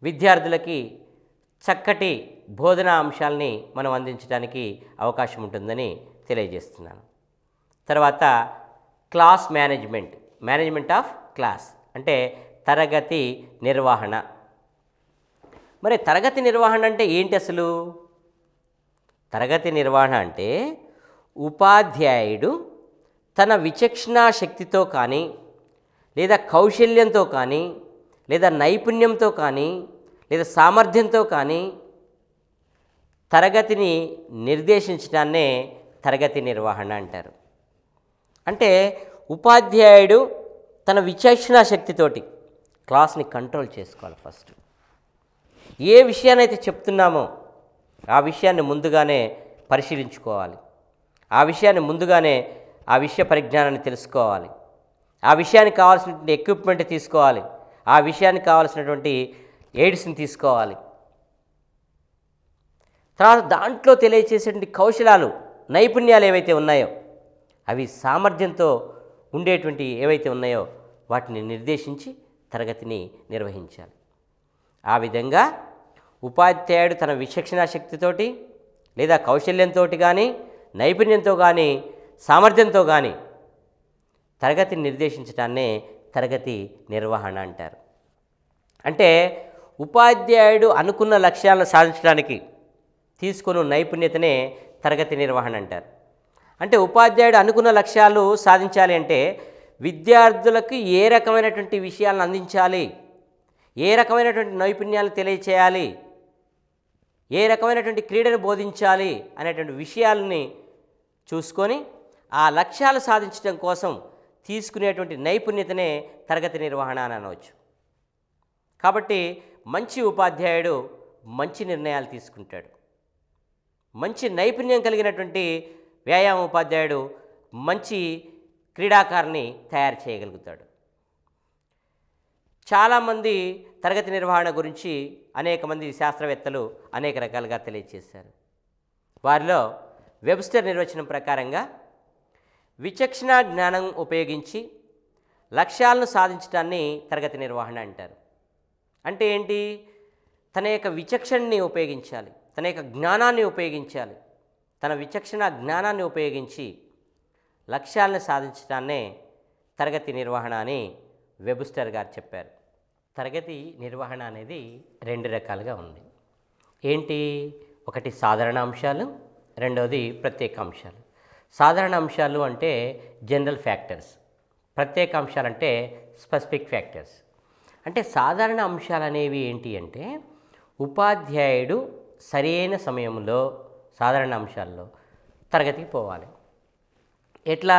విద్యార్థులకి చక్కటి బోధనా అంశాలని మనం అందించడానికి అవకాశం ఉంటుందని తెలియజేస్తున్నాను తర్వాత class management management of class అంటే తరగతి నిర్వహణ మరి తరగతి నిర్వహణ అంటే ఏంటి అసలు తరగతి నిర్వహణ అంటే ఉపాధ్యాయుడు తన విచక్షణా శక్తితో కానీ లేదా కౌశల్యంతో కానీ లేదా నైపుణ్యంతో కానీ లేదా సామర్థ్యంతో కానీ తరగతిని నిర్దేశించడాన్నే తరగతి నిర్వహణ అంటారు అంటే ఉపాధ్యాయుడు తన విచక్షణ శక్తితోటి క్లాస్ని కంట్రోల్ చేసుకోవాలి ఫస్ట్ ఏ విషయాన్నైతే చెప్తున్నామో ఆ విషయాన్ని ముందుగానే పరిశీలించుకోవాలి ఆ విషయాన్ని ముందుగానే ఆ విషయ పరిజ్ఞానాన్ని తెలుసుకోవాలి ఆ విషయానికి కావాల్సినటువంటి ఎక్విప్మెంట్ తీసుకోవాలి ఆ విషయానికి కావాల్సినటువంటి ఎయిడ్స్ని తీసుకోవాలి తర్వాత దాంట్లో తెలియచేసేటువంటి కౌశలాలు నైపుణ్యాలు ఏవైతే ఉన్నాయో అవి సామర్థ్యంతో ఉండేటువంటి ఏవైతే ఉన్నాయో వాటిని నిర్దేశించి తరగతిని నిర్వహించాలి ఆ విధంగా ఉపాధ్యాయుడు తన విచక్షణ శక్తితోటి లేదా కౌశల్యంతో కానీ నైపుణ్యంతో కానీ సామర్థ్యంతో కానీ తరగతి నిర్దేశించడాన్నే తరగతి నిర్వహణ అంటారు అంటే ఉపాధ్యాయుడు అనుకున్న లక్ష్యాలను సాధించడానికి తీసుకున్న నైపుణ్యతనే తరగతి నిర్వహణ అంటారు అంటే ఉపాధ్యాయుడు అనుకున్న లక్ష్యాలు సాధించాలి అంటే విద్యార్థులకు ఏ రకమైనటువంటి విషయాలను అందించాలి ఏ రకమైనటువంటి నైపుణ్యాలు తెలియచేయాలి ఏ రకమైనటువంటి క్రీడను బోధించాలి అనేటువంటి విషయాలని చూసుకొని ఆ లక్ష్యాలు సాధించడం కోసం తీసుకునేటువంటి నైపుణ్యతనే తరగతి నిర్వహణ అని అనవచ్చు కాబట్టి మంచి ఉపాధ్యాయుడు మంచి నిర్ణయాలు తీసుకుంటాడు మంచి నైపుణ్యం కలిగినటువంటి వ్యాయామ ఉపాధ్యాయుడు మంచి క్రీడాకారిని తయారు చేయగలుగుతాడు చాలామంది తరగతి నిర్వహణ గురించి అనేక మంది శాస్త్రవేత్తలు అనేక రకాలుగా తెలియజేశారు వారిలో వెబ్స్టర్ నిర్వచనం ప్రకారంగా విచక్షణ జ్ఞానం ఉపయోగించి లక్ష్యాలను సాధించడాన్ని తరగతి నిర్వహణ అంటారు అంటే ఏంటి తన యొక్క విచక్షణని ఉపయోగించాలి తన యొక్క జ్ఞానాన్ని ఉపయోగించాలి తన విచక్షణ జ్ఞానాన్ని ఉపయోగించి లక్ష్యాలను సాధించడాన్నే తరగతి నిర్వహణ అని వెబుస్టర్ గారు చెప్పారు తరగతి నిర్వహణ అనేది రెండు రకాలుగా ఉంది ఏంటి ఒకటి సాధారణ అంశాలు రెండవది ప్రత్యేక అంశాలు సాధారణ అంశాలు అంటే జనరల్ ఫ్యాక్టర్స్ ప్రత్యేక అంశాలు అంటే స్పెసిఫిక్ ఫ్యాక్టర్స్ అంటే సాధారణ అంశాలు అనేవి ఏంటి అంటే ఉపాధ్యాయుడు సరైన సమయంలో సాధారణ అంశాల్లో తరగతికి పోవాలి ఎట్లా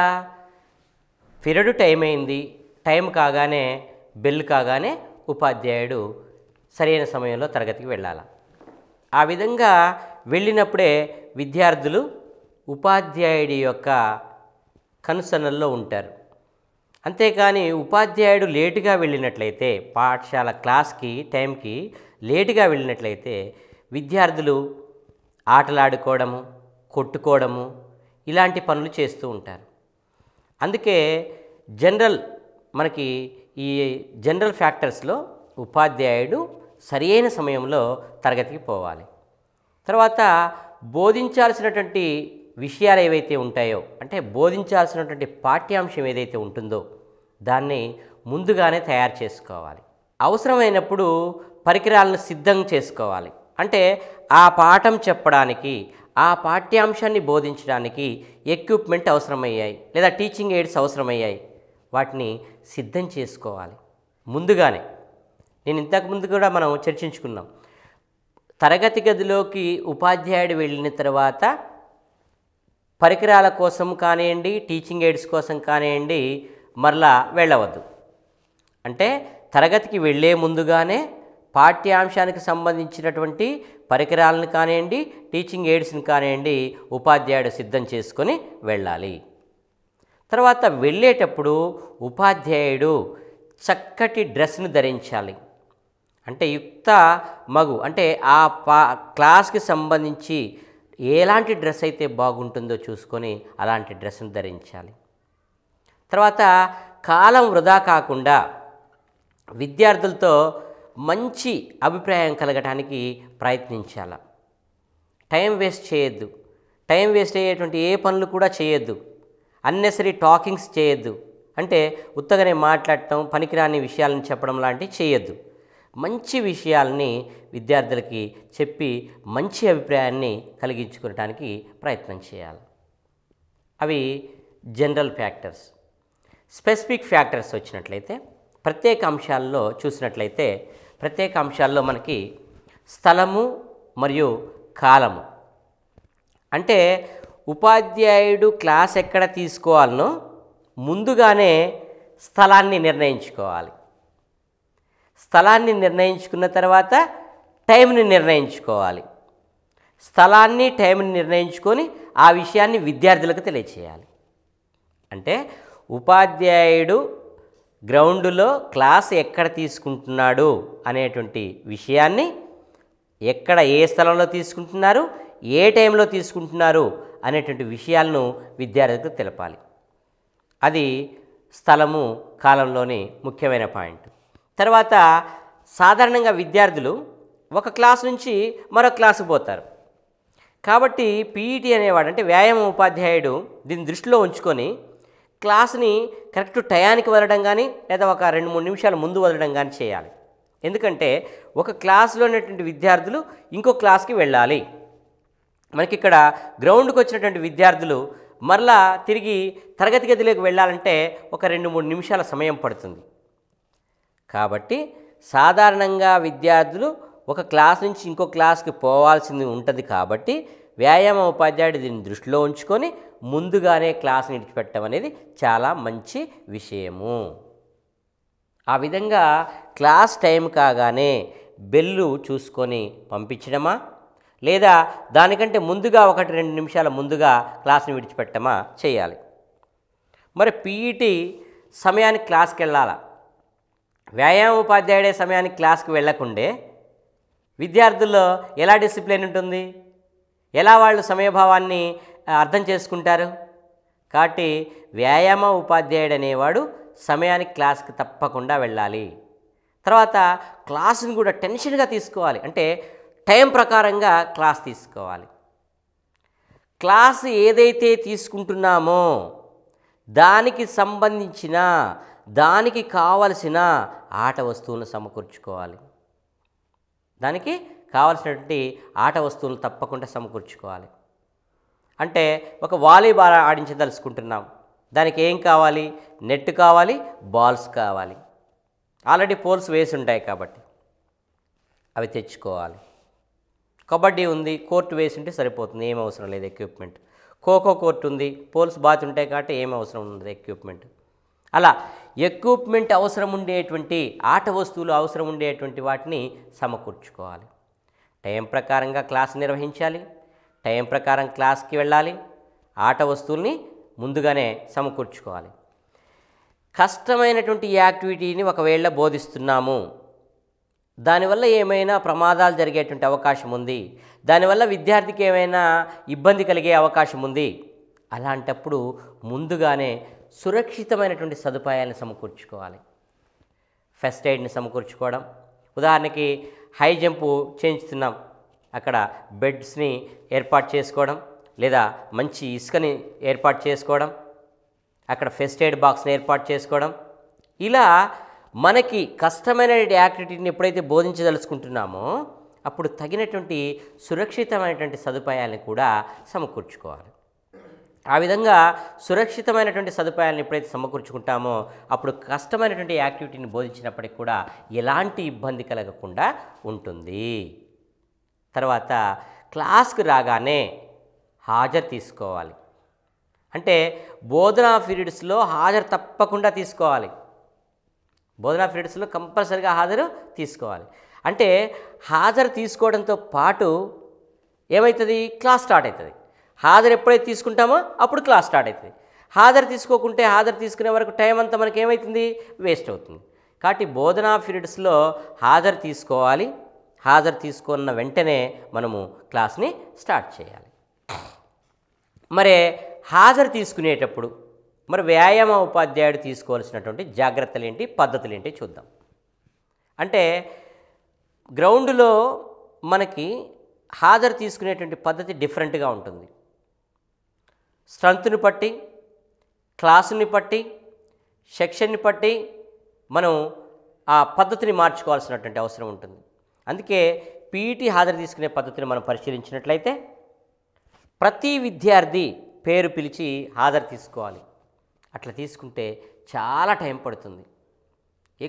పిరడు టైం అయింది టైం కాగానే బెల్ కాగానే ఉపాధ్యాయుడు సరైన సమయంలో తరగతికి వెళ్ళాలి ఆ విధంగా వెళ్ళినప్పుడే విద్యార్థులు ఉపాధ్యాయుడి యొక్క కనుసన్నల్లో ఉంటారు అంతేకాని ఉపాధ్యాయుడు లేటుగా వెళ్ళినట్లయితే పాఠశాల క్లాస్కి టైంకి లేటుగా వెళ్ళినట్లయితే విద్యార్థులు ఆటలాడుకోవడము కొట్టుకోవడము ఇలాంటి పనులు చేస్తూ ఉంటారు అందుకే జనరల్ మనకి ఈ జనరల్ ఫ్యాక్టర్స్లో ఉపాధ్యాయుడు సరియైన సమయంలో తరగతికి పోవాలి తర్వాత బోధించాల్సినటువంటి విషయాలు ఏవైతే ఉంటాయో అంటే బోధించాల్సినటువంటి పాఠ్యాంశం ఏదైతే ఉంటుందో దాన్ని ముందుగానే తయారు చేసుకోవాలి అవసరమైనప్పుడు పరికరాలను సిద్ధం చేసుకోవాలి అంటే ఆ పాఠం చెప్పడానికి ఆ పాఠ్యాంశాన్ని బోధించడానికి ఎక్విప్మెంట్ అవసరమయ్యాయి లేదా టీచింగ్ ఎయిడ్స్ అవసరమయ్యాయి వాటిని సిద్ధం చేసుకోవాలి ముందుగానే నేను ఇంతకు ముందు కూడా మనం చర్చించుకున్నాం తరగతి గదిలోకి ఉపాధ్యాయుడు వెళ్ళిన తర్వాత పరికరాల కోసం కానివ్వండి టీచింగ్ ఎయిడ్స్ కోసం కానివ్వండి మరలా వెళ్ళవద్దు అంటే తరగతికి వెళ్ళే ముందుగానే పాఠ్యాంశానికి సంబంధించినటువంటి పరికరాలను కానివ్వండి టీచింగ్ ఎయిడ్స్ని కానివ్వండి ఉపాధ్యాయుడు సిద్ధం చేసుకొని వెళ్ళాలి తర్వాత వెళ్ళేటప్పుడు ఉపాధ్యాయుడు చక్కటి డ్రెస్ను ధరించాలి అంటే యుక్త మగు అంటే ఆ పా క్లాస్కి సంబంధించి ఎలాంటి డ్రెస్ అయితే బాగుంటుందో చూసుకొని అలాంటి డ్రెస్ను ధరించాలి తర్వాత కాలం వృధా కాకుండా విద్యార్థులతో మంచి అభిప్రాయం కలగటానికి ప్రయత్నించాలి టైం వేస్ట్ చేయొద్దు టైం వేస్ట్ అయ్యేటువంటి ఏ పనులు కూడా చేయొద్దు అన్నెసరీ టాకింగ్స్ చేయొద్దు అంటే ఉత్తగనే మాట్లాడటం పనికిరాని విషయాలను చెప్పడం లాంటివి చేయొద్దు మంచి విషయాల్ని విద్యార్థులకి చెప్పి మంచి అభిప్రాయాన్ని కలిగించుకోవటానికి ప్రయత్నం చేయాలి అవి జనరల్ ఫ్యాక్టర్స్ స్పెసిఫిక్ ఫ్యాక్టర్స్ వచ్చినట్లయితే ప్రత్యేక అంశాల్లో చూసినట్లయితే ప్రత్యేక అంశాల్లో మనకి స్థలము మరియు కాలము అంటే ఉపాధ్యాయుడు క్లాస్ ఎక్కడ తీసుకోవాలనో ముందుగానే స్థలాన్ని నిర్ణయించుకోవాలి స్థలాన్ని నిర్ణయించుకున్న తర్వాత టైంని నిర్ణయించుకోవాలి స్థలాన్ని టైంని నిర్ణయించుకొని ఆ విషయాన్ని విద్యార్థులకు తెలియచేయాలి అంటే ఉపాధ్యాయుడు గ్రౌండ్లో క్లాస్ ఎక్కడ తీసుకుంటున్నాడు అనేటువంటి విషయాన్ని ఎక్కడ ఏ స్థలంలో తీసుకుంటున్నారు ఏ టైంలో తీసుకుంటున్నారు అనేటువంటి విషయాలను విద్యార్థులకు తెలపాలి అది స్థలము కాలంలోని ముఖ్యమైన పాయింట్ తర్వాత సాధారణంగా విద్యార్థులు ఒక క్లాస్ నుంచి మరో క్లాసు పోతారు కాబట్టి పీఈటీ అనేవాడు అంటే వ్యాయామం ఉపాధ్యాయుడు దీన్ని దృష్టిలో ఉంచుకొని క్లాస్ని కరెక్ట్ టయానికి వదలడం కానీ లేదా ఒక రెండు మూడు నిమిషాలు ముందు వదలడం కానీ చేయాలి ఎందుకంటే ఒక క్లాస్లో ఉన్నటువంటి విద్యార్థులు ఇంకో క్లాస్కి వెళ్ళాలి మనకి ఇక్కడ గ్రౌండ్కి వచ్చినటువంటి విద్యార్థులు మరలా తిరిగి తరగతి గదిలోకి వెళ్ళాలంటే ఒక రెండు మూడు నిమిషాల సమయం పడుతుంది కాబట్టి సాధారణంగా విద్యార్థులు ఒక క్లాస్ నుంచి ఇంకో క్లాస్కి పోవాల్సింది ఉంటుంది కాబట్టి వ్యాయామ ఉపాధ్యాయుడు దీన్ని దృష్టిలో ఉంచుకొని ముందుగానే క్లాస్ని విడిచిపెట్టడం అనేది చాలా మంచి విషయము ఆ విధంగా క్లాస్ టైం కాగానే బెల్లు చూసుకొని పంపించడమా లేదా దానికంటే ముందుగా ఒకటి రెండు నిమిషాల ముందుగా క్లాస్ని విడిచిపెట్టమా చేయాలి మరి పీఈటీ సమయానికి క్లాస్కి వెళ్ళాలా వ్యాయామ ఉపాధ్యాయుడే సమయానికి క్లాస్కి వెళ్లకుండే విద్యార్థుల్లో ఎలా డిసిప్లిన్ ఉంటుంది ఎలా వాళ్ళు సమయభావాన్ని అర్థం చేసుకుంటారు కాబట్టి వ్యాయామ ఉపాధ్యాయుడు అనేవాడు సమయానికి క్లాస్కి తప్పకుండా వెళ్ళాలి తర్వాత క్లాసుని కూడా టెన్షన్గా తీసుకోవాలి అంటే టైం ప్రకారంగా క్లాస్ తీసుకోవాలి క్లాస్ ఏదైతే తీసుకుంటున్నామో దానికి సంబంధించిన దానికి కావలసిన ఆట వస్తువులను సమకూర్చుకోవాలి దానికి కావలసినటువంటి ఆట వస్తువులు తప్పకుండా సమకూర్చుకోవాలి అంటే ఒక వాలీబాల్ ఆడించదలుచుకుంటున్నాం దానికి ఏం కావాలి నెట్ కావాలి బాల్స్ కావాలి ఆల్రెడీ పోల్స్ వేసి ఉంటాయి కాబట్టి అవి తెచ్చుకోవాలి కబడ్డీ ఉంది కోర్టు వేసి ఉంటే సరిపోతుంది ఏం అవసరం లేదు ఎక్విప్మెంట్ ఖోఖో కోర్టు ఉంది పోల్స్ బాత్ ఉంటాయి కాబట్టి ఏం అవసరం ఉండదు ఎక్విప్మెంట్ అలా ఎక్విప్మెంట్ అవసరం ఉండేటువంటి ఆట వస్తువులు అవసరం ఉండేటువంటి వాటిని సమకూర్చుకోవాలి టైం ప్రకారంగా క్లాస్ నిర్వహించాలి టైం ప్రకారం క్లాస్కి వెళ్ళాలి ఆట వస్తువుల్ని ముందుగానే సమకూర్చుకోవాలి కష్టమైనటువంటి యాక్టివిటీని ఒకవేళ బోధిస్తున్నాము దానివల్ల ఏమైనా ప్రమాదాలు జరిగేటువంటి అవకాశం ఉంది దానివల్ల విద్యార్థికి ఏమైనా ఇబ్బంది కలిగే అవకాశం ఉంది అలాంటప్పుడు ముందుగానే సురక్షితమైనటువంటి సదుపాయాలను సమకూర్చుకోవాలి ఫస్ట్ ఎయిడ్ని సమకూర్చుకోవడం ఉదాహరణకి హై జంపు చేయించుతున్నాం అక్కడ బెడ్స్ని ఏర్పాటు చేసుకోవడం లేదా మంచి ఇసుకని ఏర్పాటు చేసుకోవడం అక్కడ ఫస్ట్ ఎయిడ్ బాక్స్ని ఏర్పాటు చేసుకోవడం ఇలా మనకి కష్టమైన యాక్టివిటీని ఎప్పుడైతే బోధించదలుచుకుంటున్నామో అప్పుడు తగినటువంటి సురక్షితమైనటువంటి సదుపాయాలను కూడా సమకూర్చుకోవాలి ఆ విధంగా సురక్షితమైనటువంటి సదుపాయాలను ఎప్పుడైతే సమకూర్చుకుంటామో అప్పుడు కష్టమైనటువంటి యాక్టివిటీని బోధించినప్పటికి కూడా ఎలాంటి ఇబ్బంది కలగకుండా ఉంటుంది తర్వాత క్లాస్కి రాగానే హాజరు తీసుకోవాలి అంటే బోధనా పీరియడ్స్లో హాజరు తప్పకుండా తీసుకోవాలి బోధనా పీరియడ్స్లో కంపల్సరిగా హాజరు తీసుకోవాలి అంటే హాజరు తీసుకోవడంతో పాటు ఏమవుతుంది క్లాస్ స్టార్ట్ అవుతుంది హాజరు ఎప్పుడైతే తీసుకుంటామో అప్పుడు క్లాస్ స్టార్ట్ అవుతుంది హాజరు తీసుకోకుంటే హాజరు తీసుకునే వరకు టైం అంతా మనకి ఏమవుతుంది వేస్ట్ అవుతుంది కాబట్టి బోధనా పీరియడ్స్లో హాజరు తీసుకోవాలి హాజరు తీసుకున్న వెంటనే మనము క్లాస్ని స్టార్ట్ చేయాలి మరే హాజరు తీసుకునేటప్పుడు మరి వ్యాయామ ఉపాధ్యాయుడు తీసుకోవాల్సినటువంటి జాగ్రత్తలు ఏంటి పద్ధతులు ఏంటి చూద్దాం అంటే గ్రౌండ్లో మనకి హాజరు తీసుకునేటువంటి పద్ధతి డిఫరెంట్గా ఉంటుంది స్ట్రెంత్ని బట్టి క్లాసుని బట్టి సెక్షన్ని బట్టి మనం ఆ పద్ధతిని మార్చుకోవాల్సినటువంటి అవసరం ఉంటుంది అందుకే పీఈటీ హాజరు తీసుకునే పద్ధతిని మనం పరిశీలించినట్లయితే ప్రతి విద్యార్థి పేరు పిలిచి హాజరు తీసుకోవాలి అట్లా తీసుకుంటే చాలా టైం పడుతుంది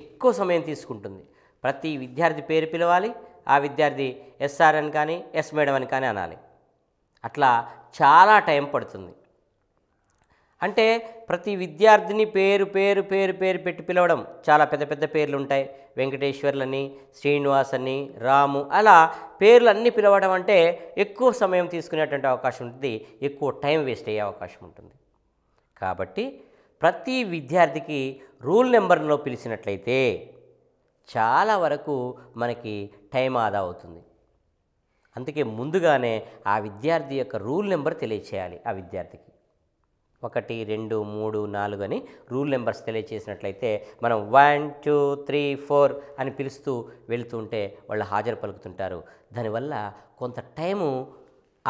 ఎక్కువ సమయం తీసుకుంటుంది ప్రతి విద్యార్థి పేరు పిలవాలి ఆ విద్యార్థి ఎస్ఆర్ అని కానీ ఎస్ మేడం అని కానీ అనాలి అట్లా చాలా టైం పడుతుంది అంటే ప్రతి విద్యార్థిని పేరు పేరు పేరు పేరు పెట్టి పిలవడం చాలా పెద్ద పెద్ద పేర్లు ఉంటాయి వెంకటేశ్వర్లని శ్రీనివాస్ అని రాము అలా పేర్లు అన్నీ పిలవడం అంటే ఎక్కువ సమయం తీసుకునేటువంటి అవకాశం ఉంటుంది ఎక్కువ టైం వేస్ట్ అయ్యే అవకాశం ఉంటుంది కాబట్టి ప్రతి విద్యార్థికి రూల్ నెంబర్లో పిలిచినట్లయితే చాలా వరకు మనకి టైం ఆదా అవుతుంది అందుకే ముందుగానే ఆ విద్యార్థి యొక్క రూల్ నెంబర్ తెలియచేయాలి ఆ విద్యార్థికి ఒకటి రెండు మూడు నాలుగు అని రూల్ నెంబర్స్ తెలియచేసినట్లయితే మనం వన్ టూ త్రీ ఫోర్ అని పిలుస్తూ వెళుతూ ఉంటే వాళ్ళు హాజరు పలుకుతుంటారు దానివల్ల కొంత టైము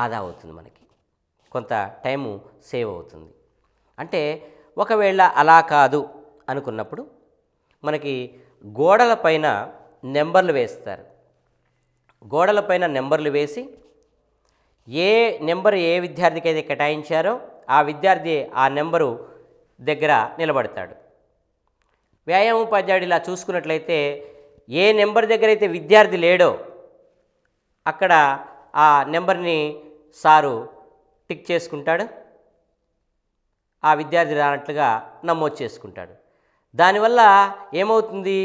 ఆదా అవుతుంది మనకి కొంత టైము సేవ్ అవుతుంది అంటే ఒకవేళ అలా కాదు అనుకున్నప్పుడు మనకి గోడలపైన నెంబర్లు వేస్తారు గోడలపైన నెంబర్లు వేసి ఏ నెంబర్ ఏ విద్యార్థికి అయితే కేటాయించారో ఆ విద్యార్థి ఆ నెంబరు దగ్గర నిలబడతాడు వ్యాయామోపాధ్యాయుడు ఇలా చూసుకున్నట్లయితే ఏ నెంబర్ దగ్గర అయితే విద్యార్థి లేడో అక్కడ ఆ నెంబర్ని సారు టిక్ చేసుకుంటాడు ఆ విద్యార్థి రానట్లుగా నమోదు చేసుకుంటాడు దానివల్ల ఏమవుతుంది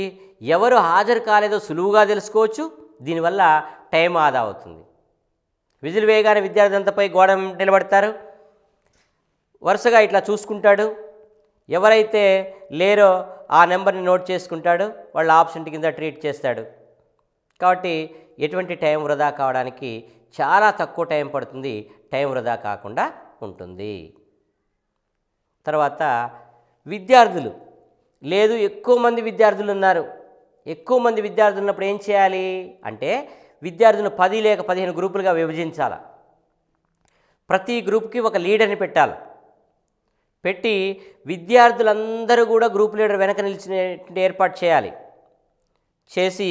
ఎవరు హాజరు కాలేదో సులువుగా తెలుసుకోవచ్చు దీనివల్ల టైం ఆదా అవుతుంది విజులు వేయగానే విద్యార్థి అంతపై గోడ నిలబడతారు వరుసగా ఇట్లా చూసుకుంటాడు ఎవరైతే లేరో ఆ నెంబర్ని నోట్ చేసుకుంటాడు వాళ్ళ ఆప్షన్ కింద ట్రీట్ చేస్తాడు కాబట్టి ఎటువంటి టైం వృధా కావడానికి చాలా తక్కువ టైం పడుతుంది టైం వృధా కాకుండా ఉంటుంది తర్వాత విద్యార్థులు లేదు ఎక్కువ మంది విద్యార్థులు ఉన్నారు ఎక్కువ మంది విద్యార్థులు ఉన్నప్పుడు ఏం చేయాలి అంటే విద్యార్థులను పది లేక పదిహేను గ్రూపులుగా విభజించాలి ప్రతి గ్రూప్కి ఒక లీడర్ని పెట్టాలి పెట్టి విద్యార్థులందరూ కూడా గ్రూప్ లీడర్ వెనక నిలిచిన ఏర్పాటు చేయాలి చేసి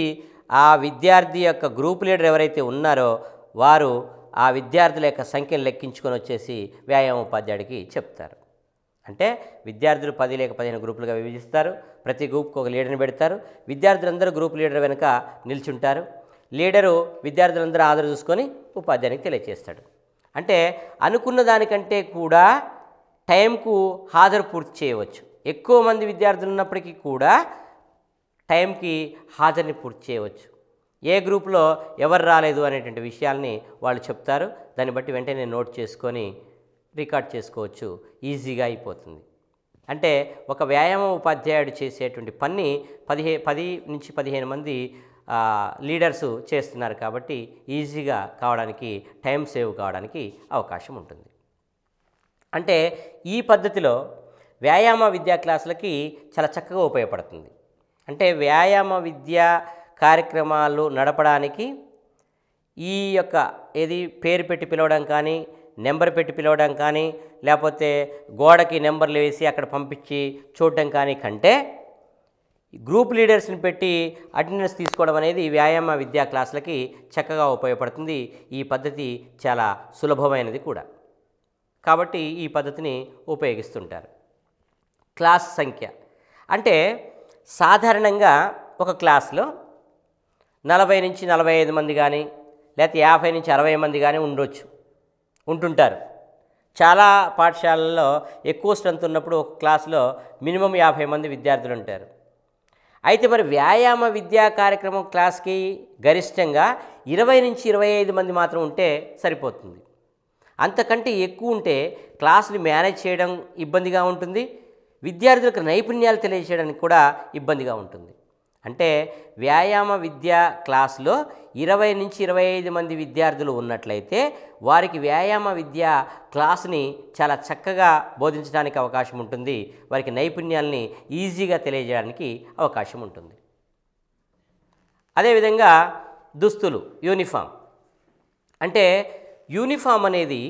ఆ విద్యార్థి యొక్క గ్రూప్ లీడర్ ఎవరైతే ఉన్నారో వారు ఆ విద్యార్థుల యొక్క సంఖ్యను లెక్కించుకొని వచ్చేసి ఉపాధ్యాయుడికి చెప్తారు అంటే విద్యార్థులు పది లేక పదిహేను గ్రూపులుగా విభజిస్తారు ప్రతి గ్రూప్కి ఒక లీడర్ని పెడతారు విద్యార్థులందరూ గ్రూప్ లీడర్ వెనుక నిల్చుంటారు లీడరు విద్యార్థులందరూ ఆదరు చూసుకొని ఉపాధ్యాయునికి తెలియజేస్తాడు అంటే అనుకున్న దానికంటే కూడా టైంకు హాజరు పూర్తి చేయవచ్చు ఎక్కువ మంది విద్యార్థులు ఉన్నప్పటికీ కూడా టైంకి హాజరుని పూర్తి చేయవచ్చు ఏ గ్రూప్లో ఎవరు రాలేదు అనేటువంటి విషయాల్ని వాళ్ళు చెప్తారు దాన్ని బట్టి వెంటనే నోట్ చేసుకొని రికార్డ్ చేసుకోవచ్చు ఈజీగా అయిపోతుంది అంటే ఒక వ్యాయామ ఉపాధ్యాయుడు చేసేటువంటి పని పదిహే పది నుంచి పదిహేను మంది లీడర్స్ చేస్తున్నారు కాబట్టి ఈజీగా కావడానికి టైం సేవ్ కావడానికి అవకాశం ఉంటుంది అంటే ఈ పద్ధతిలో వ్యాయామ విద్యా క్లాసులకి చాలా చక్కగా ఉపయోగపడుతుంది అంటే వ్యాయామ విద్యా కార్యక్రమాలు నడపడానికి ఈ యొక్క ఏది పేరు పెట్టి పిలవడం కానీ నెంబర్ పెట్టి పిలవడం కానీ లేకపోతే గోడకి నెంబర్లు వేసి అక్కడ పంపించి చూడడం కానీ కంటే గ్రూప్ లీడర్స్ని పెట్టి అటెండెన్స్ తీసుకోవడం అనేది వ్యాయామ విద్యా క్లాసులకి చక్కగా ఉపయోగపడుతుంది ఈ పద్ధతి చాలా సులభమైనది కూడా కాబట్టి ఈ పద్ధతిని ఉపయోగిస్తుంటారు క్లాస్ సంఖ్య అంటే సాధారణంగా ఒక క్లాస్లో నలభై నుంచి నలభై ఐదు మంది కానీ లేకపోతే యాభై నుంచి అరవై మంది కానీ ఉండొచ్చు ఉంటుంటారు చాలా పాఠశాలల్లో ఎక్కువ స్ట్రెంత్ ఉన్నప్పుడు ఒక క్లాస్లో మినిమం యాభై మంది విద్యార్థులు ఉంటారు అయితే మరి వ్యాయామ విద్యా కార్యక్రమం క్లాస్కి గరిష్టంగా ఇరవై నుంచి ఇరవై ఐదు మంది మాత్రం ఉంటే సరిపోతుంది అంతకంటే ఎక్కువ ఉంటే క్లాసులు మేనేజ్ చేయడం ఇబ్బందిగా ఉంటుంది విద్యార్థులకు నైపుణ్యాలు తెలియజేయడానికి కూడా ఇబ్బందిగా ఉంటుంది అంటే వ్యాయామ విద్య క్లాసులో ఇరవై నుంచి ఇరవై ఐదు మంది విద్యార్థులు ఉన్నట్లయితే వారికి వ్యాయామ విద్య క్లాస్ని చాలా చక్కగా బోధించడానికి అవకాశం ఉంటుంది వారికి నైపుణ్యాల్ని ఈజీగా తెలియజేయడానికి అవకాశం ఉంటుంది అదేవిధంగా దుస్తులు యూనిఫామ్ అంటే యూనిఫామ్ అనేది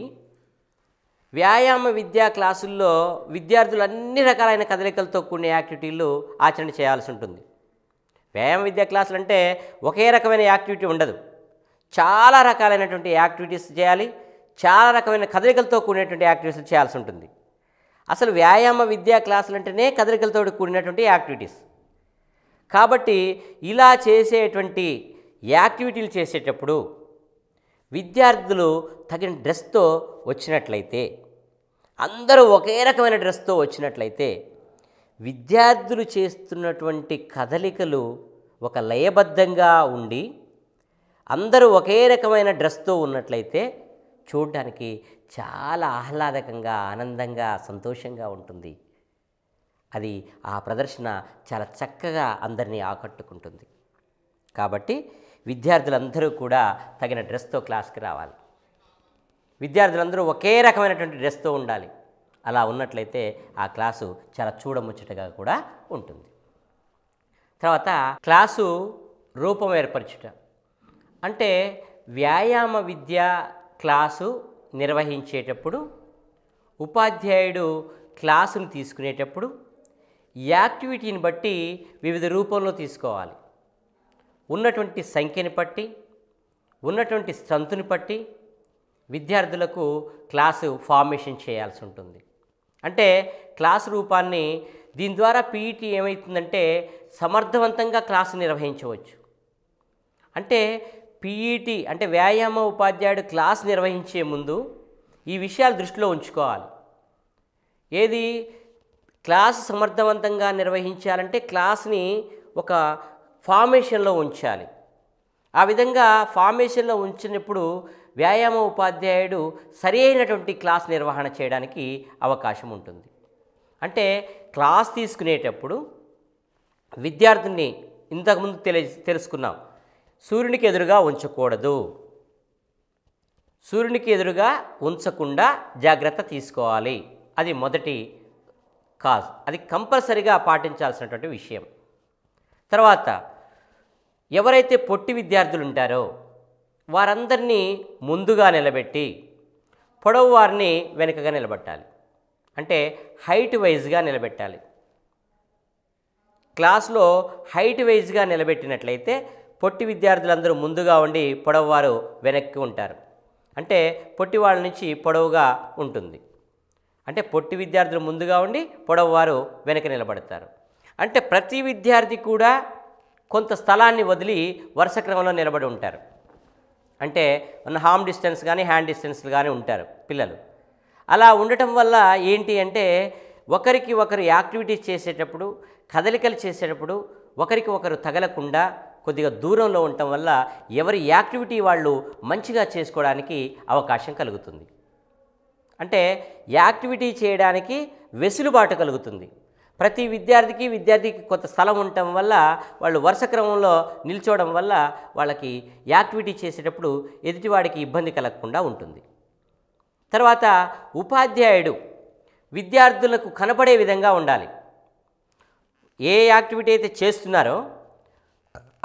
వ్యాయామ విద్యా క్లాసుల్లో విద్యార్థులు అన్ని రకాలైన కదలికలతో కూడిన యాక్టివిటీలు ఆచరణ చేయాల్సి ఉంటుంది వ్యాయామ విద్యా క్లాసులు అంటే ఒకే రకమైన యాక్టివిటీ ఉండదు చాలా రకాలైనటువంటి యాక్టివిటీస్ చేయాలి చాలా రకమైన కదలికలతో కూడినటువంటి యాక్టివిటీస్ చేయాల్సి ఉంటుంది అసలు వ్యాయామ విద్యా క్లాసులు అంటేనే కదలికలతో కూడినటువంటి యాక్టివిటీస్ కాబట్టి ఇలా చేసేటువంటి యాక్టివిటీలు చేసేటప్పుడు విద్యార్థులు తగిన డ్రెస్తో వచ్చినట్లయితే అందరూ ఒకే రకమైన డ్రెస్తో వచ్చినట్లయితే విద్యార్థులు చేస్తున్నటువంటి కదలికలు ఒక లయబద్ధంగా ఉండి అందరూ ఒకే రకమైన డ్రెస్తో ఉన్నట్లయితే చూడడానికి చాలా ఆహ్లాదకంగా ఆనందంగా సంతోషంగా ఉంటుంది అది ఆ ప్రదర్శన చాలా చక్కగా అందరినీ ఆకట్టుకుంటుంది కాబట్టి విద్యార్థులందరూ కూడా తగిన డ్రెస్తో క్లాస్కి రావాలి విద్యార్థులందరూ ఒకే రకమైనటువంటి డ్రెస్తో ఉండాలి అలా ఉన్నట్లయితే ఆ క్లాసు చాలా చూడముచ్చటగా కూడా ఉంటుంది తర్వాత క్లాసు రూపం ఏర్పరచుట అంటే వ్యాయామ విద్య క్లాసు నిర్వహించేటప్పుడు ఉపాధ్యాయుడు క్లాసును తీసుకునేటప్పుడు యాక్టివిటీని బట్టి వివిధ రూపంలో తీసుకోవాలి ఉన్నటువంటి సంఖ్యని బట్టి ఉన్నటువంటి స్ట్రెంత్ని బట్టి విద్యార్థులకు క్లాసు ఫార్మేషన్ చేయాల్సి ఉంటుంది అంటే క్లాస్ రూపాన్ని దీని ద్వారా పీఈటీ ఏమవుతుందంటే సమర్థవంతంగా క్లాసు నిర్వహించవచ్చు అంటే పీఈటీ అంటే వ్యాయామ ఉపాధ్యాయుడు క్లాస్ నిర్వహించే ముందు ఈ విషయాలు దృష్టిలో ఉంచుకోవాలి ఏది క్లాస్ సమర్థవంతంగా నిర్వహించాలంటే క్లాస్ని ఒక ఫార్మేషన్లో ఉంచాలి ఆ విధంగా ఫార్మేషన్లో ఉంచినప్పుడు వ్యాయామ ఉపాధ్యాయుడు సరి అయినటువంటి క్లాస్ నిర్వహణ చేయడానికి అవకాశం ఉంటుంది అంటే క్లాస్ తీసుకునేటప్పుడు విద్యార్థిని ఇంతకుముందు తెలి తెలుసుకున్నాం సూర్యునికి ఎదురుగా ఉంచకూడదు సూర్యునికి ఎదురుగా ఉంచకుండా జాగ్రత్త తీసుకోవాలి అది మొదటి కాజ్ అది కంపల్సరిగా పాటించాల్సినటువంటి విషయం తర్వాత ఎవరైతే పొట్టి విద్యార్థులు ఉంటారో వారందరినీ ముందుగా నిలబెట్టి పొడవు వారిని వెనుకగా నిలబెట్టాలి అంటే హైట్ వైజ్గా నిలబెట్టాలి క్లాస్లో హైట్ వైజ్గా నిలబెట్టినట్లయితే పొట్టి విద్యార్థులందరూ ముందుగా ఉండి పొడవు వెనక్కి ఉంటారు అంటే పొట్టి వాళ్ళ నుంచి పొడవుగా ఉంటుంది అంటే పొట్టి విద్యార్థులు ముందుగా ఉండి వారు వెనక నిలబడతారు అంటే ప్రతి విద్యార్థి కూడా కొంత స్థలాన్ని వదిలి వరుస క్రమంలో నిలబడి ఉంటారు అంటే ఉన్న హామ్ డిస్టెన్స్ కానీ హ్యాండ్ డిస్టెన్స్ కానీ ఉంటారు పిల్లలు అలా ఉండటం వల్ల ఏంటి అంటే ఒకరికి ఒకరు యాక్టివిటీస్ చేసేటప్పుడు కదలికలు చేసేటప్పుడు ఒకరికి ఒకరు తగలకుండా కొద్దిగా దూరంలో ఉండటం వల్ల ఎవరి యాక్టివిటీ వాళ్ళు మంచిగా చేసుకోవడానికి అవకాశం కలుగుతుంది అంటే యాక్టివిటీ చేయడానికి వెసులుబాటు కలుగుతుంది ప్రతి విద్యార్థికి విద్యార్థికి కొంత స్థలం ఉండటం వల్ల వాళ్ళు వరుస క్రమంలో నిల్చోవడం వల్ల వాళ్ళకి యాక్టివిటీ చేసేటప్పుడు ఎదుటివాడికి ఇబ్బంది కలగకుండా ఉంటుంది తర్వాత ఉపాధ్యాయుడు విద్యార్థులకు కనపడే విధంగా ఉండాలి ఏ యాక్టివిటీ అయితే చేస్తున్నారో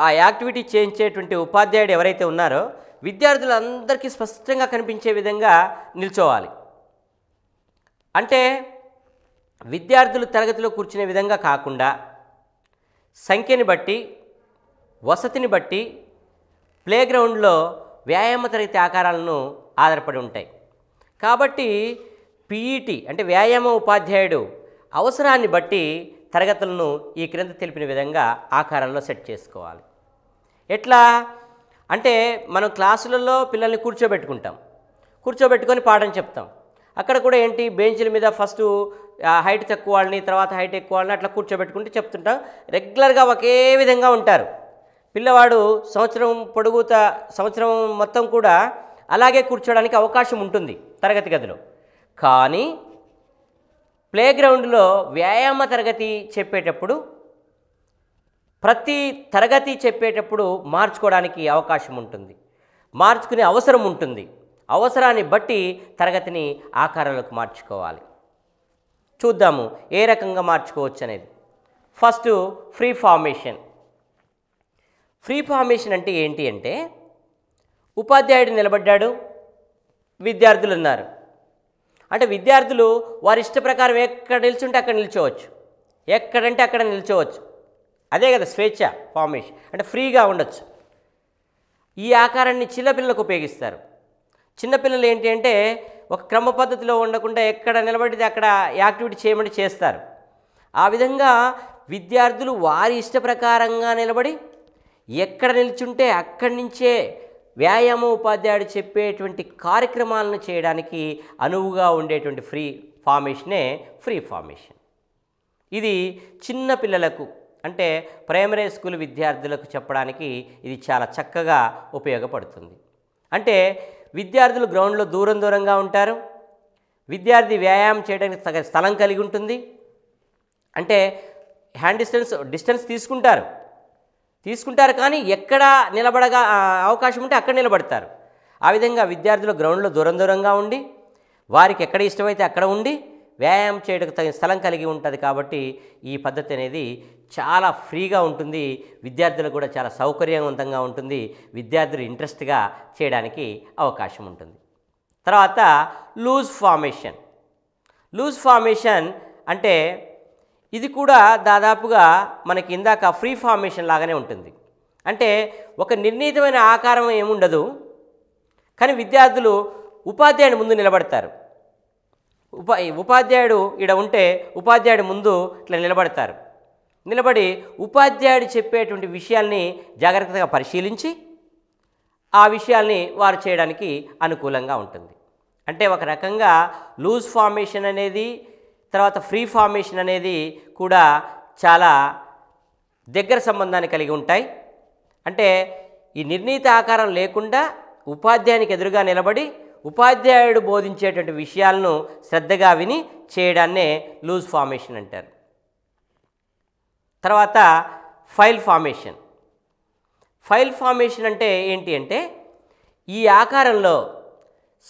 ఆ యాక్టివిటీ చేయించేటువంటి ఉపాధ్యాయుడు ఎవరైతే ఉన్నారో విద్యార్థులందరికీ స్పష్టంగా కనిపించే విధంగా నిల్చోవాలి అంటే విద్యార్థులు తరగతిలో కూర్చునే విధంగా కాకుండా సంఖ్యని బట్టి వసతిని బట్టి ప్లేగ్రౌండ్లో వ్యాయామ తరగతి ఆకారాలను ఆధారపడి ఉంటాయి కాబట్టి పీఈటీ అంటే వ్యాయామ ఉపాధ్యాయుడు అవసరాన్ని బట్టి తరగతులను ఈ క్రింద తెలిపిన విధంగా ఆకారంలో సెట్ చేసుకోవాలి ఎట్లా అంటే మనం క్లాసులలో పిల్లల్ని కూర్చోబెట్టుకుంటాం కూర్చోబెట్టుకొని పాఠం చెప్తాం అక్కడ కూడా ఏంటి బెంచ్ల మీద ఫస్ట్ హైట్ తక్కువ వాళ్ళని తర్వాత హైట్ ఎక్కువ వాళ్ళని అట్లా కూర్చోబెట్టుకుంటూ చెప్తుంటాం రెగ్యులర్గా ఒకే విధంగా ఉంటారు పిల్లవాడు సంవత్సరం పొడుగుత సంవత్సరం మొత్తం కూడా అలాగే కూర్చోడానికి అవకాశం ఉంటుంది తరగతి గదిలో కానీ ప్లేగ్రౌండ్లో వ్యాయామ తరగతి చెప్పేటప్పుడు ప్రతి తరగతి చెప్పేటప్పుడు మార్చుకోవడానికి అవకాశం ఉంటుంది మార్చుకునే అవసరం ఉంటుంది అవసరాన్ని బట్టి తరగతిని ఆకారాలకు మార్చుకోవాలి చూద్దాము ఏ రకంగా మార్చుకోవచ్చు అనేది first free formation free formation అంటే ఏంటి అంటే ఉపాధ్యాయుడు నిలబడ్డాడు విద్యార్థులు ఉన్నారు అంటే విద్యార్థులు వారి ఇష్ట ప్రకారం ఎక్కడ నిల్చుంటే అక్కడ నిల్చోవచ్చు ఎక్కడంటే అక్కడ నిల్చోవచ్చు అదే కదా స్వేచ్ఛ ఫార్మేషన్ అంటే ఫ్రీగా ఉండొచ్చు ఈ ఆకారాన్ని చిన్నపిల్లలకు ఉపయోగిస్తారు చిన్నపిల్లలు ఏంటి అంటే ఒక క్రమ పద్ధతిలో ఉండకుండా ఎక్కడ నిలబడితే అక్కడ యాక్టివిటీ చేయమని చేస్తారు ఆ విధంగా విద్యార్థులు వారి ఇష్ట ప్రకారంగా నిలబడి ఎక్కడ నిల్చుంటే అక్కడి నుంచే వ్యాయామ ఉపాధ్యాయుడు చెప్పేటువంటి కార్యక్రమాలను చేయడానికి అనువుగా ఉండేటువంటి ఫ్రీ ఫార్మేషనే ఫ్రీ ఫార్మేషన్ ఇది చిన్న పిల్లలకు అంటే ప్రైమరీ స్కూల్ విద్యార్థులకు చెప్పడానికి ఇది చాలా చక్కగా ఉపయోగపడుతుంది అంటే విద్యార్థులు గ్రౌండ్లో దూరం దూరంగా ఉంటారు విద్యార్థి వ్యాయామం చేయడానికి తగ స్థలం కలిగి ఉంటుంది అంటే హ్యాండ్ డిస్టెన్స్ డిస్టెన్స్ తీసుకుంటారు తీసుకుంటారు కానీ ఎక్కడ నిలబడగా అవకాశం ఉంటే అక్కడ నిలబడతారు ఆ విధంగా విద్యార్థులు గ్రౌండ్లో దూరం దూరంగా ఉండి వారికి ఎక్కడ ఇష్టమైతే అక్కడ ఉండి వ్యాయామం చేయడానికి తగిన స్థలం కలిగి ఉంటుంది కాబట్టి ఈ పద్ధతి అనేది చాలా ఫ్రీగా ఉంటుంది విద్యార్థులకు కూడా చాలా సౌకర్యవంతంగా ఉంటుంది విద్యార్థులు ఇంట్రెస్ట్గా చేయడానికి అవకాశం ఉంటుంది తర్వాత లూజ్ ఫార్మేషన్ లూజ్ ఫార్మేషన్ అంటే ఇది కూడా దాదాపుగా మనకి ఇందాక ఫ్రీ ఫార్మేషన్ లాగానే ఉంటుంది అంటే ఒక నిర్ణీతమైన ఆకారం ఏముండదు కానీ విద్యార్థులు ఉపాధ్యాయుడు ముందు నిలబడతారు ఉపా ఉపాధ్యాయుడు ఇక్కడ ఉంటే ఉపాధ్యాయుడు ముందు ఇట్లా నిలబడతారు నిలబడి ఉపాధ్యాయుడు చెప్పేటువంటి విషయాల్ని జాగ్రత్తగా పరిశీలించి ఆ విషయాల్ని వారు చేయడానికి అనుకూలంగా ఉంటుంది అంటే ఒక రకంగా లూజ్ ఫార్మేషన్ అనేది తర్వాత ఫ్రీ ఫార్మేషన్ అనేది కూడా చాలా దగ్గర సంబంధాన్ని కలిగి ఉంటాయి అంటే ఈ నిర్ణీత ఆకారం లేకుండా ఉపాధ్యాయునికి ఎదురుగా నిలబడి ఉపాధ్యాయుడు బోధించేటువంటి విషయాలను శ్రద్ధగా విని చేయడాన్నే లూజ్ ఫార్మేషన్ అంటారు తర్వాత ఫైల్ ఫార్మేషన్ ఫైల్ ఫార్మేషన్ అంటే ఏంటి అంటే ఈ ఆకారంలో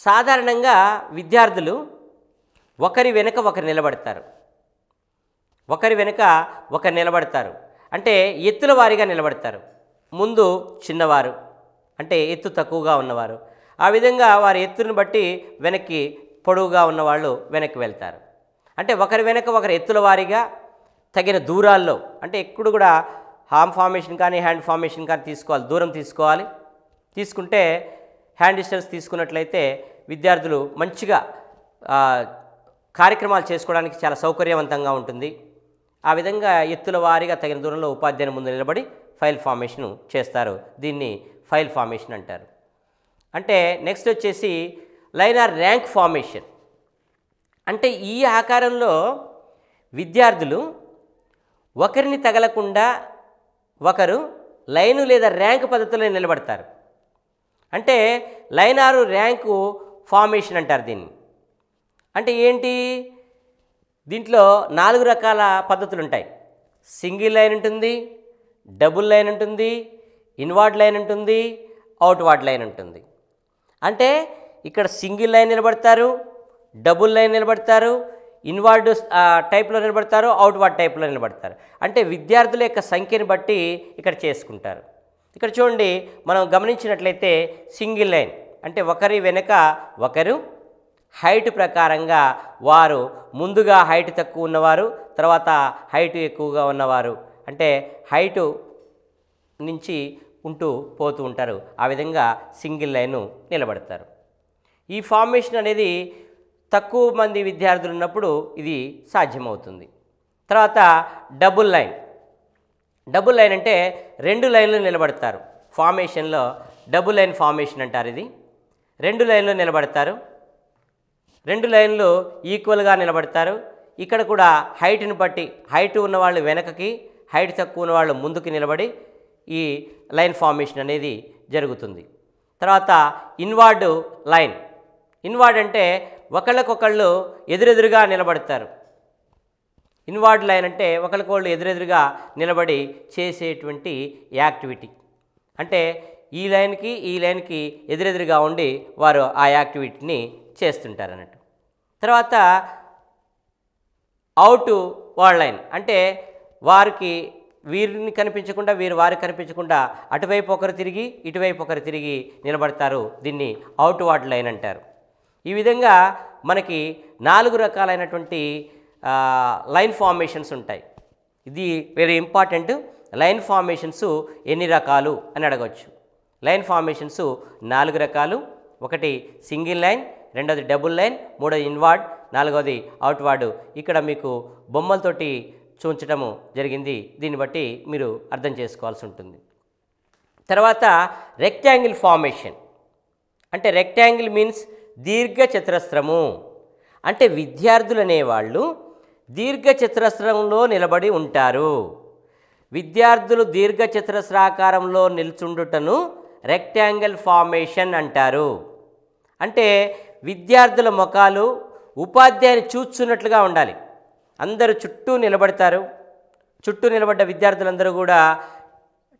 సాధారణంగా విద్యార్థులు ఒకరి వెనుక ఒకరు నిలబడతారు ఒకరి వెనుక ఒకరు నిలబడతారు అంటే ఎత్తుల వారీగా నిలబడతారు ముందు చిన్నవారు అంటే ఎత్తు తక్కువగా ఉన్నవారు ఆ విధంగా వారి ఎత్తును బట్టి వెనక్కి పొడవుగా ఉన్నవాళ్ళు వెనక్కి వెళ్తారు అంటే ఒకరి వెనక ఒకరు ఎత్తుల వారిగా తగిన దూరాల్లో అంటే ఎప్పుడు కూడా హామ్ ఫార్మేషన్ కానీ హ్యాండ్ ఫార్మేషన్ కానీ తీసుకోవాలి దూరం తీసుకోవాలి తీసుకుంటే హ్యాండ్ డిస్టెన్స్ తీసుకున్నట్లయితే విద్యార్థులు మంచిగా కార్యక్రమాలు చేసుకోవడానికి చాలా సౌకర్యవంతంగా ఉంటుంది ఆ విధంగా ఎత్తుల వారీగా తగిన దూరంలో ఉపాధ్యాయుల ముందు నిలబడి ఫైల్ ఫార్మేషన్ చేస్తారు దీన్ని ఫైల్ ఫార్మేషన్ అంటారు అంటే నెక్స్ట్ వచ్చేసి లైన్ ఆర్ ర్యాంక్ ఫార్మేషన్ అంటే ఈ ఆకారంలో విద్యార్థులు ఒకరిని తగలకుండా ఒకరు లైను లేదా ర్యాంక్ పద్ధతిలో నిలబడతారు అంటే లైన్ ఆరు ర్యాంకు ఫార్మేషన్ అంటారు దీన్ని అంటే ఏంటి దీంట్లో నాలుగు రకాల పద్ధతులు ఉంటాయి సింగిల్ లైన్ ఉంటుంది డబుల్ లైన్ ఉంటుంది ఇన్వార్డ్ లైన్ ఉంటుంది అవుట్వార్డ్ లైన్ ఉంటుంది అంటే ఇక్కడ సింగిల్ లైన్ నిలబడతారు డబుల్ లైన్ నిలబడతారు ఇన్వర్డ్ టైప్లో నిలబడతారు అవుట్వర్డ్ టైప్లో నిలబడతారు అంటే విద్యార్థుల యొక్క సంఖ్యను బట్టి ఇక్కడ చేసుకుంటారు ఇక్కడ చూడండి మనం గమనించినట్లయితే సింగిల్ లైన్ అంటే ఒకరి వెనుక ఒకరు హైట్ ప్రకారంగా వారు ముందుగా హైట్ తక్కువ ఉన్నవారు తర్వాత హైట్ ఎక్కువగా ఉన్నవారు అంటే హైటు నుంచి ఉంటూ పోతూ ఉంటారు ఆ విధంగా సింగిల్ లైను నిలబడతారు ఈ ఫార్మేషన్ అనేది తక్కువ మంది విద్యార్థులు ఉన్నప్పుడు ఇది సాధ్యమవుతుంది తర్వాత డబుల్ లైన్ డబుల్ లైన్ అంటే రెండు లైన్లు నిలబడతారు ఫార్మేషన్లో డబుల్ లైన్ ఫార్మేషన్ అంటారు ఇది రెండు లైన్లు నిలబడతారు రెండు లైన్లు ఈక్వల్గా నిలబడతారు ఇక్కడ కూడా హైట్ని బట్టి హైట్ ఉన్నవాళ్ళు వెనకకి హైట్ తక్కువ ఉన్నవాళ్ళు ముందుకు నిలబడి ఈ లైన్ ఫార్మేషన్ అనేది జరుగుతుంది తర్వాత ఇన్వార్డ్ లైన్ ఇన్వార్డ్ అంటే ఒకళ్ళకొకళ్ళు ఎదురెదురుగా నిలబడతారు ఇన్వార్డ్ లైన్ అంటే ఒకరికొకళ్ళు ఎదురెదురుగా నిలబడి చేసేటువంటి యాక్టివిటీ అంటే ఈ లైన్కి ఈ లైన్కి ఎదురెదురుగా ఉండి వారు ఆ యాక్టివిటీని చేస్తుంటారు అన్నట్టు తర్వాత అవుట్ వాళ్ళ లైన్ అంటే వారికి వీరిని కనిపించకుండా వీరు వారికి కనిపించకుండా అటువైపు ఒకరు తిరిగి ఇటువైపు ఒకరు తిరిగి నిలబడతారు దీన్ని అవుట్ వాడ్ లైన్ అంటారు ఈ విధంగా మనకి నాలుగు రకాలైనటువంటి లైన్ ఫార్మేషన్స్ ఉంటాయి ఇది వెరీ ఇంపార్టెంట్ లైన్ ఫార్మేషన్స్ ఎన్ని రకాలు అని అడగవచ్చు లైన్ ఫార్మేషన్స్ నాలుగు రకాలు ఒకటి సింగిల్ లైన్ రెండోది డబుల్ లైన్ మూడోది ఇన్వార్డ్ నాలుగోది అవుట్వార్డు ఇక్కడ మీకు బొమ్మలతోటి చూంచడము జరిగింది దీన్ని బట్టి మీరు అర్థం చేసుకోవాల్సి ఉంటుంది తర్వాత రెక్టాంగిల్ ఫార్మేషన్ అంటే రెక్టాంగిల్ మీన్స్ దీర్ఘచతురస్రము అంటే విద్యార్థులు అనేవాళ్ళు దీర్ఘచతురస్రంలో నిలబడి ఉంటారు విద్యార్థులు దీర్ఘచతురస్రాకారంలో నిల్చుండుటను రెక్టాంగిల్ ఫార్మేషన్ అంటారు అంటే విద్యార్థుల ముఖాలు ఉపాధ్యాయుని చూస్తున్నట్లుగా ఉండాలి అందరు చుట్టూ నిలబడతారు చుట్టూ నిలబడ్డ విద్యార్థులందరూ కూడా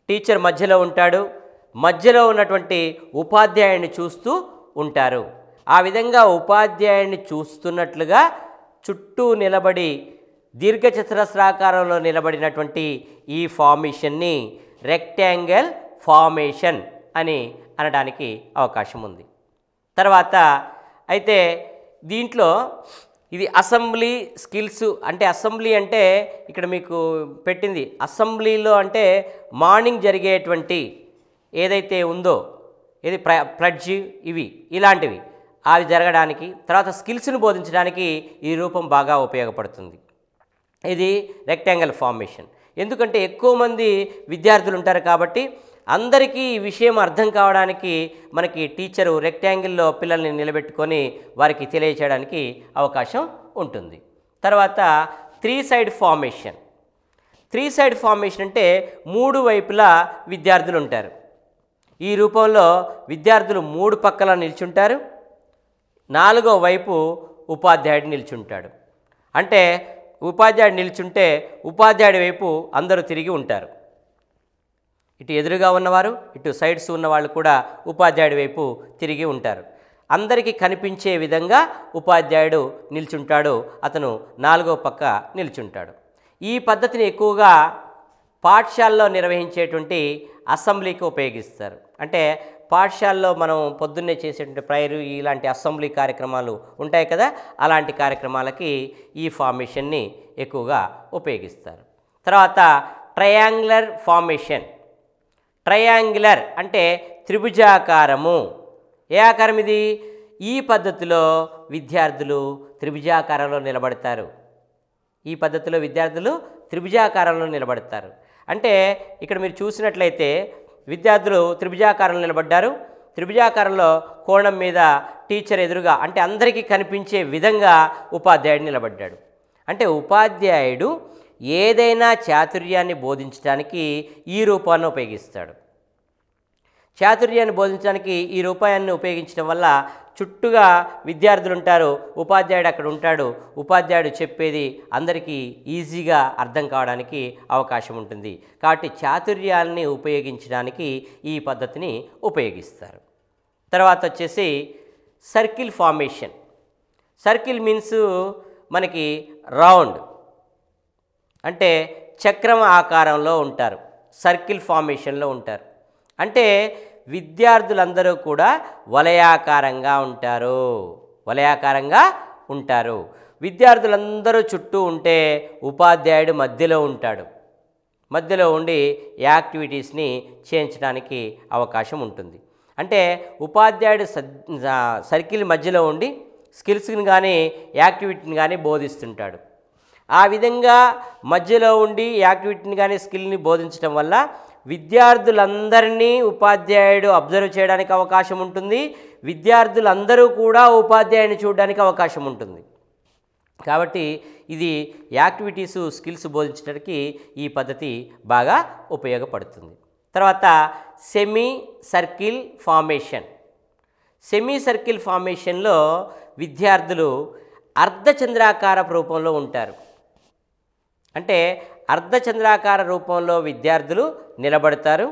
టీచర్ మధ్యలో ఉంటాడు మధ్యలో ఉన్నటువంటి ఉపాధ్యాయుని చూస్తూ ఉంటారు ఆ విధంగా ఉపాధ్యాయుడిని చూస్తున్నట్లుగా చుట్టూ నిలబడి దీర్ఘచతురస్రాకారంలో నిలబడినటువంటి ఈ ఫార్మేషన్ని రెక్టాంగిల్ ఫార్మేషన్ అని అనడానికి అవకాశం ఉంది తర్వాత అయితే దీంట్లో ఇది అసెంబ్లీ స్కిల్స్ అంటే అసెంబ్లీ అంటే ఇక్కడ మీకు పెట్టింది అసెంబ్లీలో అంటే మార్నింగ్ జరిగేటువంటి ఏదైతే ఉందో ఏది ప్ర ఇవి ఇలాంటివి అవి జరగడానికి తర్వాత స్కిల్స్ను బోధించడానికి ఈ రూపం బాగా ఉపయోగపడుతుంది ఇది రెక్టాంగిల్ ఫార్మేషన్ ఎందుకంటే ఎక్కువ మంది విద్యార్థులు ఉంటారు కాబట్టి అందరికీ ఈ విషయం అర్థం కావడానికి మనకి టీచరు రెక్టాంగిల్లో పిల్లల్ని నిలబెట్టుకొని వారికి తెలియచేయడానికి అవకాశం ఉంటుంది తర్వాత three side formation three side formation అంటే మూడు వైపులా విద్యార్థులు ఉంటారు ఈ రూపంలో విద్యార్థులు మూడు పక్కల నిల్చుంటారు నాలుగో వైపు ఉపాధ్యాయుడు నిల్చుంటాడు అంటే ఉపాధ్యాయుడు నిల్చుంటే ఉపాధ్యాయుడి వైపు అందరూ తిరిగి ఉంటారు ఇటు ఎదురుగా ఉన్నవారు ఇటు సైడ్స్ ఉన్నవాళ్ళు కూడా ఉపాధ్యాయుడి వైపు తిరిగి ఉంటారు అందరికీ కనిపించే విధంగా ఉపాధ్యాయుడు నిల్చుంటాడు అతను నాలుగో పక్క నిల్చుంటాడు ఈ పద్ధతిని ఎక్కువగా పాఠశాలలో నిర్వహించేటువంటి అసెంబ్లీకి ఉపయోగిస్తారు అంటే పాఠశాలలో మనం పొద్దున్నే చేసేటువంటి ప్రైరు ఇలాంటి అసెంబ్లీ కార్యక్రమాలు ఉంటాయి కదా అలాంటి కార్యక్రమాలకి ఈ ఫార్మేషన్ని ఎక్కువగా ఉపయోగిస్తారు తర్వాత ట్రయాంగులర్ ఫార్మేషన్ ట్రయాంగులర్ అంటే త్రిభుజాకారము ఏ ఆకారం ఇది ఈ పద్ధతిలో విద్యార్థులు త్రిభుజాకారంలో నిలబడతారు ఈ పద్ధతిలో విద్యార్థులు త్రిభుజాకారంలో నిలబడతారు అంటే ఇక్కడ మీరు చూసినట్లయితే విద్యార్థులు త్రిభుజాకారం నిలబడ్డారు త్రిభుజాకారంలో కోణం మీద టీచర్ ఎదురుగా అంటే అందరికీ కనిపించే విధంగా ఉపాధ్యాయుడు నిలబడ్డాడు అంటే ఉపాధ్యాయుడు ఏదైనా చాతుర్యాన్ని బోధించడానికి ఈ రూపాన్ని ఉపయోగిస్తాడు చాతుర్యాన్ని బోధించడానికి ఈ రూపాయాన్ని ఉపయోగించడం వల్ల చుట్టూగా విద్యార్థులు ఉంటారు ఉపాధ్యాయుడు అక్కడ ఉంటాడు ఉపాధ్యాయుడు చెప్పేది అందరికీ ఈజీగా అర్థం కావడానికి అవకాశం ఉంటుంది కాబట్టి చాతుర్యాల్ని ఉపయోగించడానికి ఈ పద్ధతిని ఉపయోగిస్తారు తర్వాత వచ్చేసి సర్కిల్ ఫార్మేషన్ సర్కిల్ మీన్స్ మనకి రౌండ్ అంటే చక్రం ఆకారంలో ఉంటారు సర్కిల్ ఫార్మేషన్లో ఉంటారు అంటే విద్యార్థులందరూ కూడా వలయాకారంగా ఉంటారు వలయాకారంగా ఉంటారు విద్యార్థులందరూ చుట్టూ ఉంటే ఉపాధ్యాయుడు మధ్యలో ఉంటాడు మధ్యలో ఉండి యాక్టివిటీస్ని చేయించడానికి అవకాశం ఉంటుంది అంటే ఉపాధ్యాయుడు సర్కిల్ మధ్యలో ఉండి స్కిల్స్ని కానీ యాక్టివిటీని కానీ బోధిస్తుంటాడు ఆ విధంగా మధ్యలో ఉండి యాక్టివిటీని కానీ స్కిల్ని బోధించడం వల్ల విద్యార్థులందరినీ ఉపాధ్యాయుడు అబ్జర్వ్ చేయడానికి అవకాశం ఉంటుంది విద్యార్థులందరూ కూడా ఉపాధ్యాయుని చూడడానికి అవకాశం ఉంటుంది కాబట్టి ఇది యాక్టివిటీసు స్కిల్స్ బోధించడానికి ఈ పద్ధతి బాగా ఉపయోగపడుతుంది తర్వాత semi circle formation semi circle ఫార్మేషన్లో విద్యార్థులు అర్ధచంద్రాకార రూపంలో ఉంటారు అంటే అర్ధచంద్రాకార రూపంలో విద్యార్థులు నిలబడతారు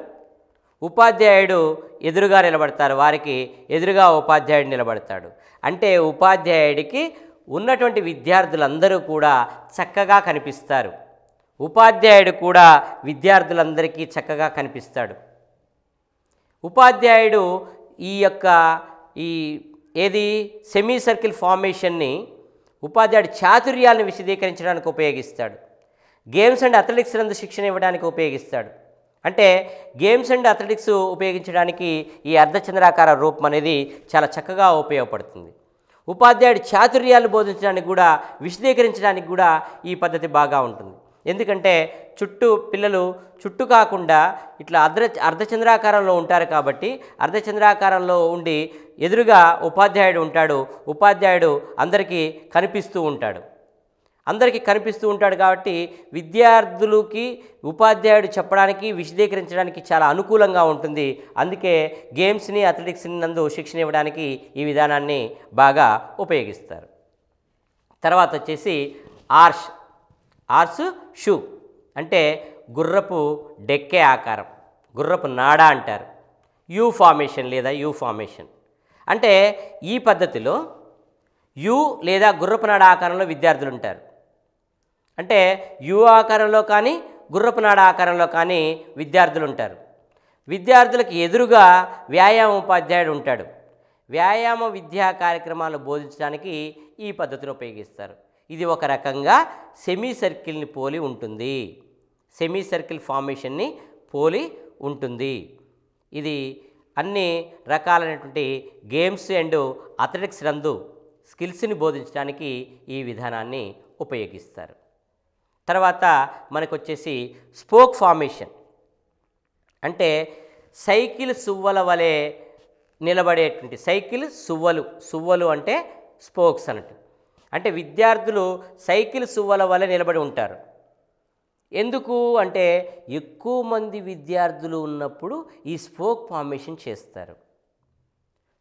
ఉపాధ్యాయుడు ఎదురుగా నిలబడతారు వారికి ఎదురుగా ఉపాధ్యాయుడు నిలబడతాడు అంటే ఉపాధ్యాయుడికి ఉన్నటువంటి విద్యార్థులందరూ కూడా చక్కగా కనిపిస్తారు ఉపాధ్యాయుడు కూడా విద్యార్థులందరికీ చక్కగా కనిపిస్తాడు ఉపాధ్యాయుడు ఈ యొక్క ఈ ఏది సెమీ సర్కిల్ ఫార్మేషన్ని ఉపాధ్యాయుడు చాతుర్యాలను విశదీకరించడానికి ఉపయోగిస్తాడు గేమ్స్ అండ్ అథ్లెటిక్స్ నందు శిక్షణ ఇవ్వడానికి ఉపయోగిస్తాడు అంటే గేమ్స్ అండ్ అథ్లెటిక్స్ ఉపయోగించడానికి ఈ అర్ధచంద్రాకార రూపం అనేది చాలా చక్కగా ఉపయోగపడుతుంది ఉపాధ్యాయుడు చాతుర్యాలు బోధించడానికి కూడా విశదీకరించడానికి కూడా ఈ పద్ధతి బాగా ఉంటుంది ఎందుకంటే చుట్టూ పిల్లలు చుట్టు కాకుండా ఇట్లా అర్ధ అర్ధచంద్రాకారంలో ఉంటారు కాబట్టి అర్ధచంద్రాకారంలో ఉండి ఎదురుగా ఉపాధ్యాయుడు ఉంటాడు ఉపాధ్యాయుడు అందరికీ కనిపిస్తూ ఉంటాడు అందరికీ కనిపిస్తూ ఉంటాడు కాబట్టి విద్యార్థులకి ఉపాధ్యాయుడు చెప్పడానికి విశదీకరించడానికి చాలా అనుకూలంగా ఉంటుంది అందుకే గేమ్స్ని అథ్లెటిక్స్ని నందు శిక్షణ ఇవ్వడానికి ఈ విధానాన్ని బాగా ఉపయోగిస్తారు తర్వాత వచ్చేసి ఆర్ష్ ఆర్స్ షూ అంటే గుర్రపు డెక్కే ఆకారం గుర్రపు నాడ అంటారు యూ ఫార్మేషన్ లేదా యూ ఫార్మేషన్ అంటే ఈ పద్ధతిలో యూ లేదా గుర్రపు నాడ ఆకారంలో విద్యార్థులు ఉంటారు అంటే యు ఆకారంలో కానీ గుర్రపునాడ ఆకారంలో కానీ విద్యార్థులు ఉంటారు విద్యార్థులకు ఎదురుగా వ్యాయామ ఉపాధ్యాయుడు ఉంటాడు వ్యాయామ విద్యా కార్యక్రమాలు బోధించడానికి ఈ పద్ధతిని ఉపయోగిస్తారు ఇది ఒక రకంగా సెమీ సర్కిల్ని పోలి ఉంటుంది సెమీ సర్కిల్ ఫార్మేషన్ని పోలి ఉంటుంది ఇది అన్ని రకాలైనటువంటి గేమ్స్ అండ్ అథ్లెటిక్స్ రందు స్కిల్స్ని బోధించడానికి ఈ విధానాన్ని ఉపయోగిస్తారు తర్వాత మనకు వచ్చేసి స్పోక్ ఫార్మేషన్ అంటే సైకిల్ సువ్వల వలె నిలబడేటువంటి సైకిల్ సువ్వలు సువ్వలు అంటే స్పోక్స్ అన్నట్టు అంటే విద్యార్థులు సైకిల్ సువ్వల వలె నిలబడి ఉంటారు ఎందుకు అంటే ఎక్కువ మంది విద్యార్థులు ఉన్నప్పుడు ఈ స్పోక్ ఫార్మేషన్ చేస్తారు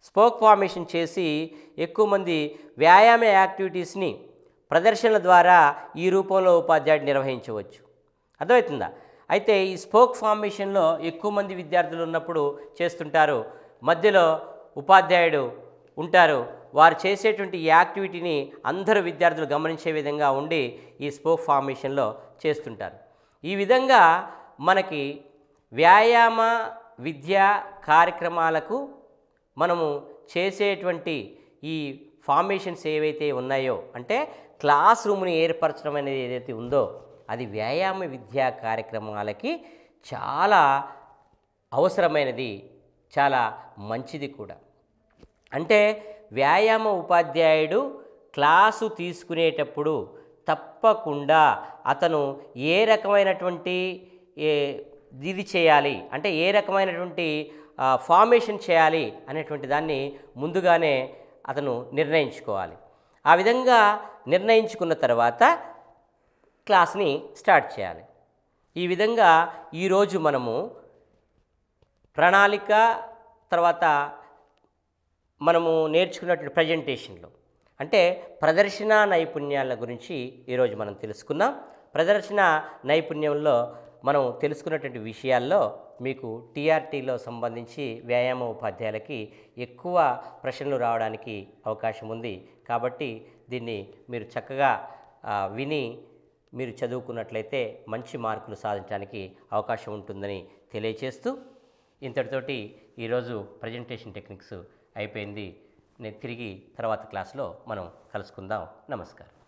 స్పోక్ ఫార్మేషన్ చేసి ఎక్కువ మంది వ్యాయామ యాక్టివిటీస్ని ప్రదర్శనల ద్వారా ఈ రూపంలో ఉపాధ్యాయుడు నిర్వహించవచ్చు అర్థమవుతుందా అయితే ఈ స్పోక్ ఫార్మేషన్లో ఎక్కువ మంది విద్యార్థులు ఉన్నప్పుడు చేస్తుంటారు మధ్యలో ఉపాధ్యాయుడు ఉంటారు వారు చేసేటువంటి యాక్టివిటీని అందరూ విద్యార్థులు గమనించే విధంగా ఉండి ఈ స్పోక్ ఫార్మేషన్లో చేస్తుంటారు ఈ విధంగా మనకి వ్యాయామ విద్యా కార్యక్రమాలకు మనము చేసేటువంటి ఈ ఫార్మేషన్స్ ఏవైతే ఉన్నాయో అంటే క్లాస్ రూమ్ని ఏర్పరచడం అనేది ఏదైతే ఉందో అది వ్యాయామ విద్యా కార్యక్రమాలకి చాలా అవసరమైనది చాలా మంచిది కూడా అంటే వ్యాయామ ఉపాధ్యాయుడు క్లాసు తీసుకునేటప్పుడు తప్పకుండా అతను ఏ రకమైనటువంటి ఇది చేయాలి అంటే ఏ రకమైనటువంటి ఫార్మేషన్ చేయాలి అనేటువంటి దాన్ని ముందుగానే అతను నిర్ణయించుకోవాలి ఆ విధంగా నిర్ణయించుకున్న తర్వాత క్లాస్ని స్టార్ట్ చేయాలి ఈ విధంగా ఈరోజు మనము ప్రణాళిక తర్వాత మనము నేర్చుకున్నటువంటి ప్రజెంటేషన్లు అంటే ప్రదర్శన నైపుణ్యాల గురించి ఈరోజు మనం తెలుసుకున్నాం ప్రదర్శన నైపుణ్యంలో మనం తెలుసుకున్నటువంటి విషయాల్లో మీకు టీఆర్టీలో సంబంధించి వ్యాయామ ఉపాధ్యాయులకి ఎక్కువ ప్రశ్నలు రావడానికి అవకాశం ఉంది కాబట్టి దీన్ని మీరు చక్కగా విని మీరు చదువుకున్నట్లయితే మంచి మార్కులు సాధించడానికి అవకాశం ఉంటుందని తెలియచేస్తూ ఇంతటితోటి ఈరోజు ప్రజెంటేషన్ టెక్నిక్స్ అయిపోయింది నేను తిరిగి తర్వాత క్లాస్లో మనం కలుసుకుందాం నమస్కారం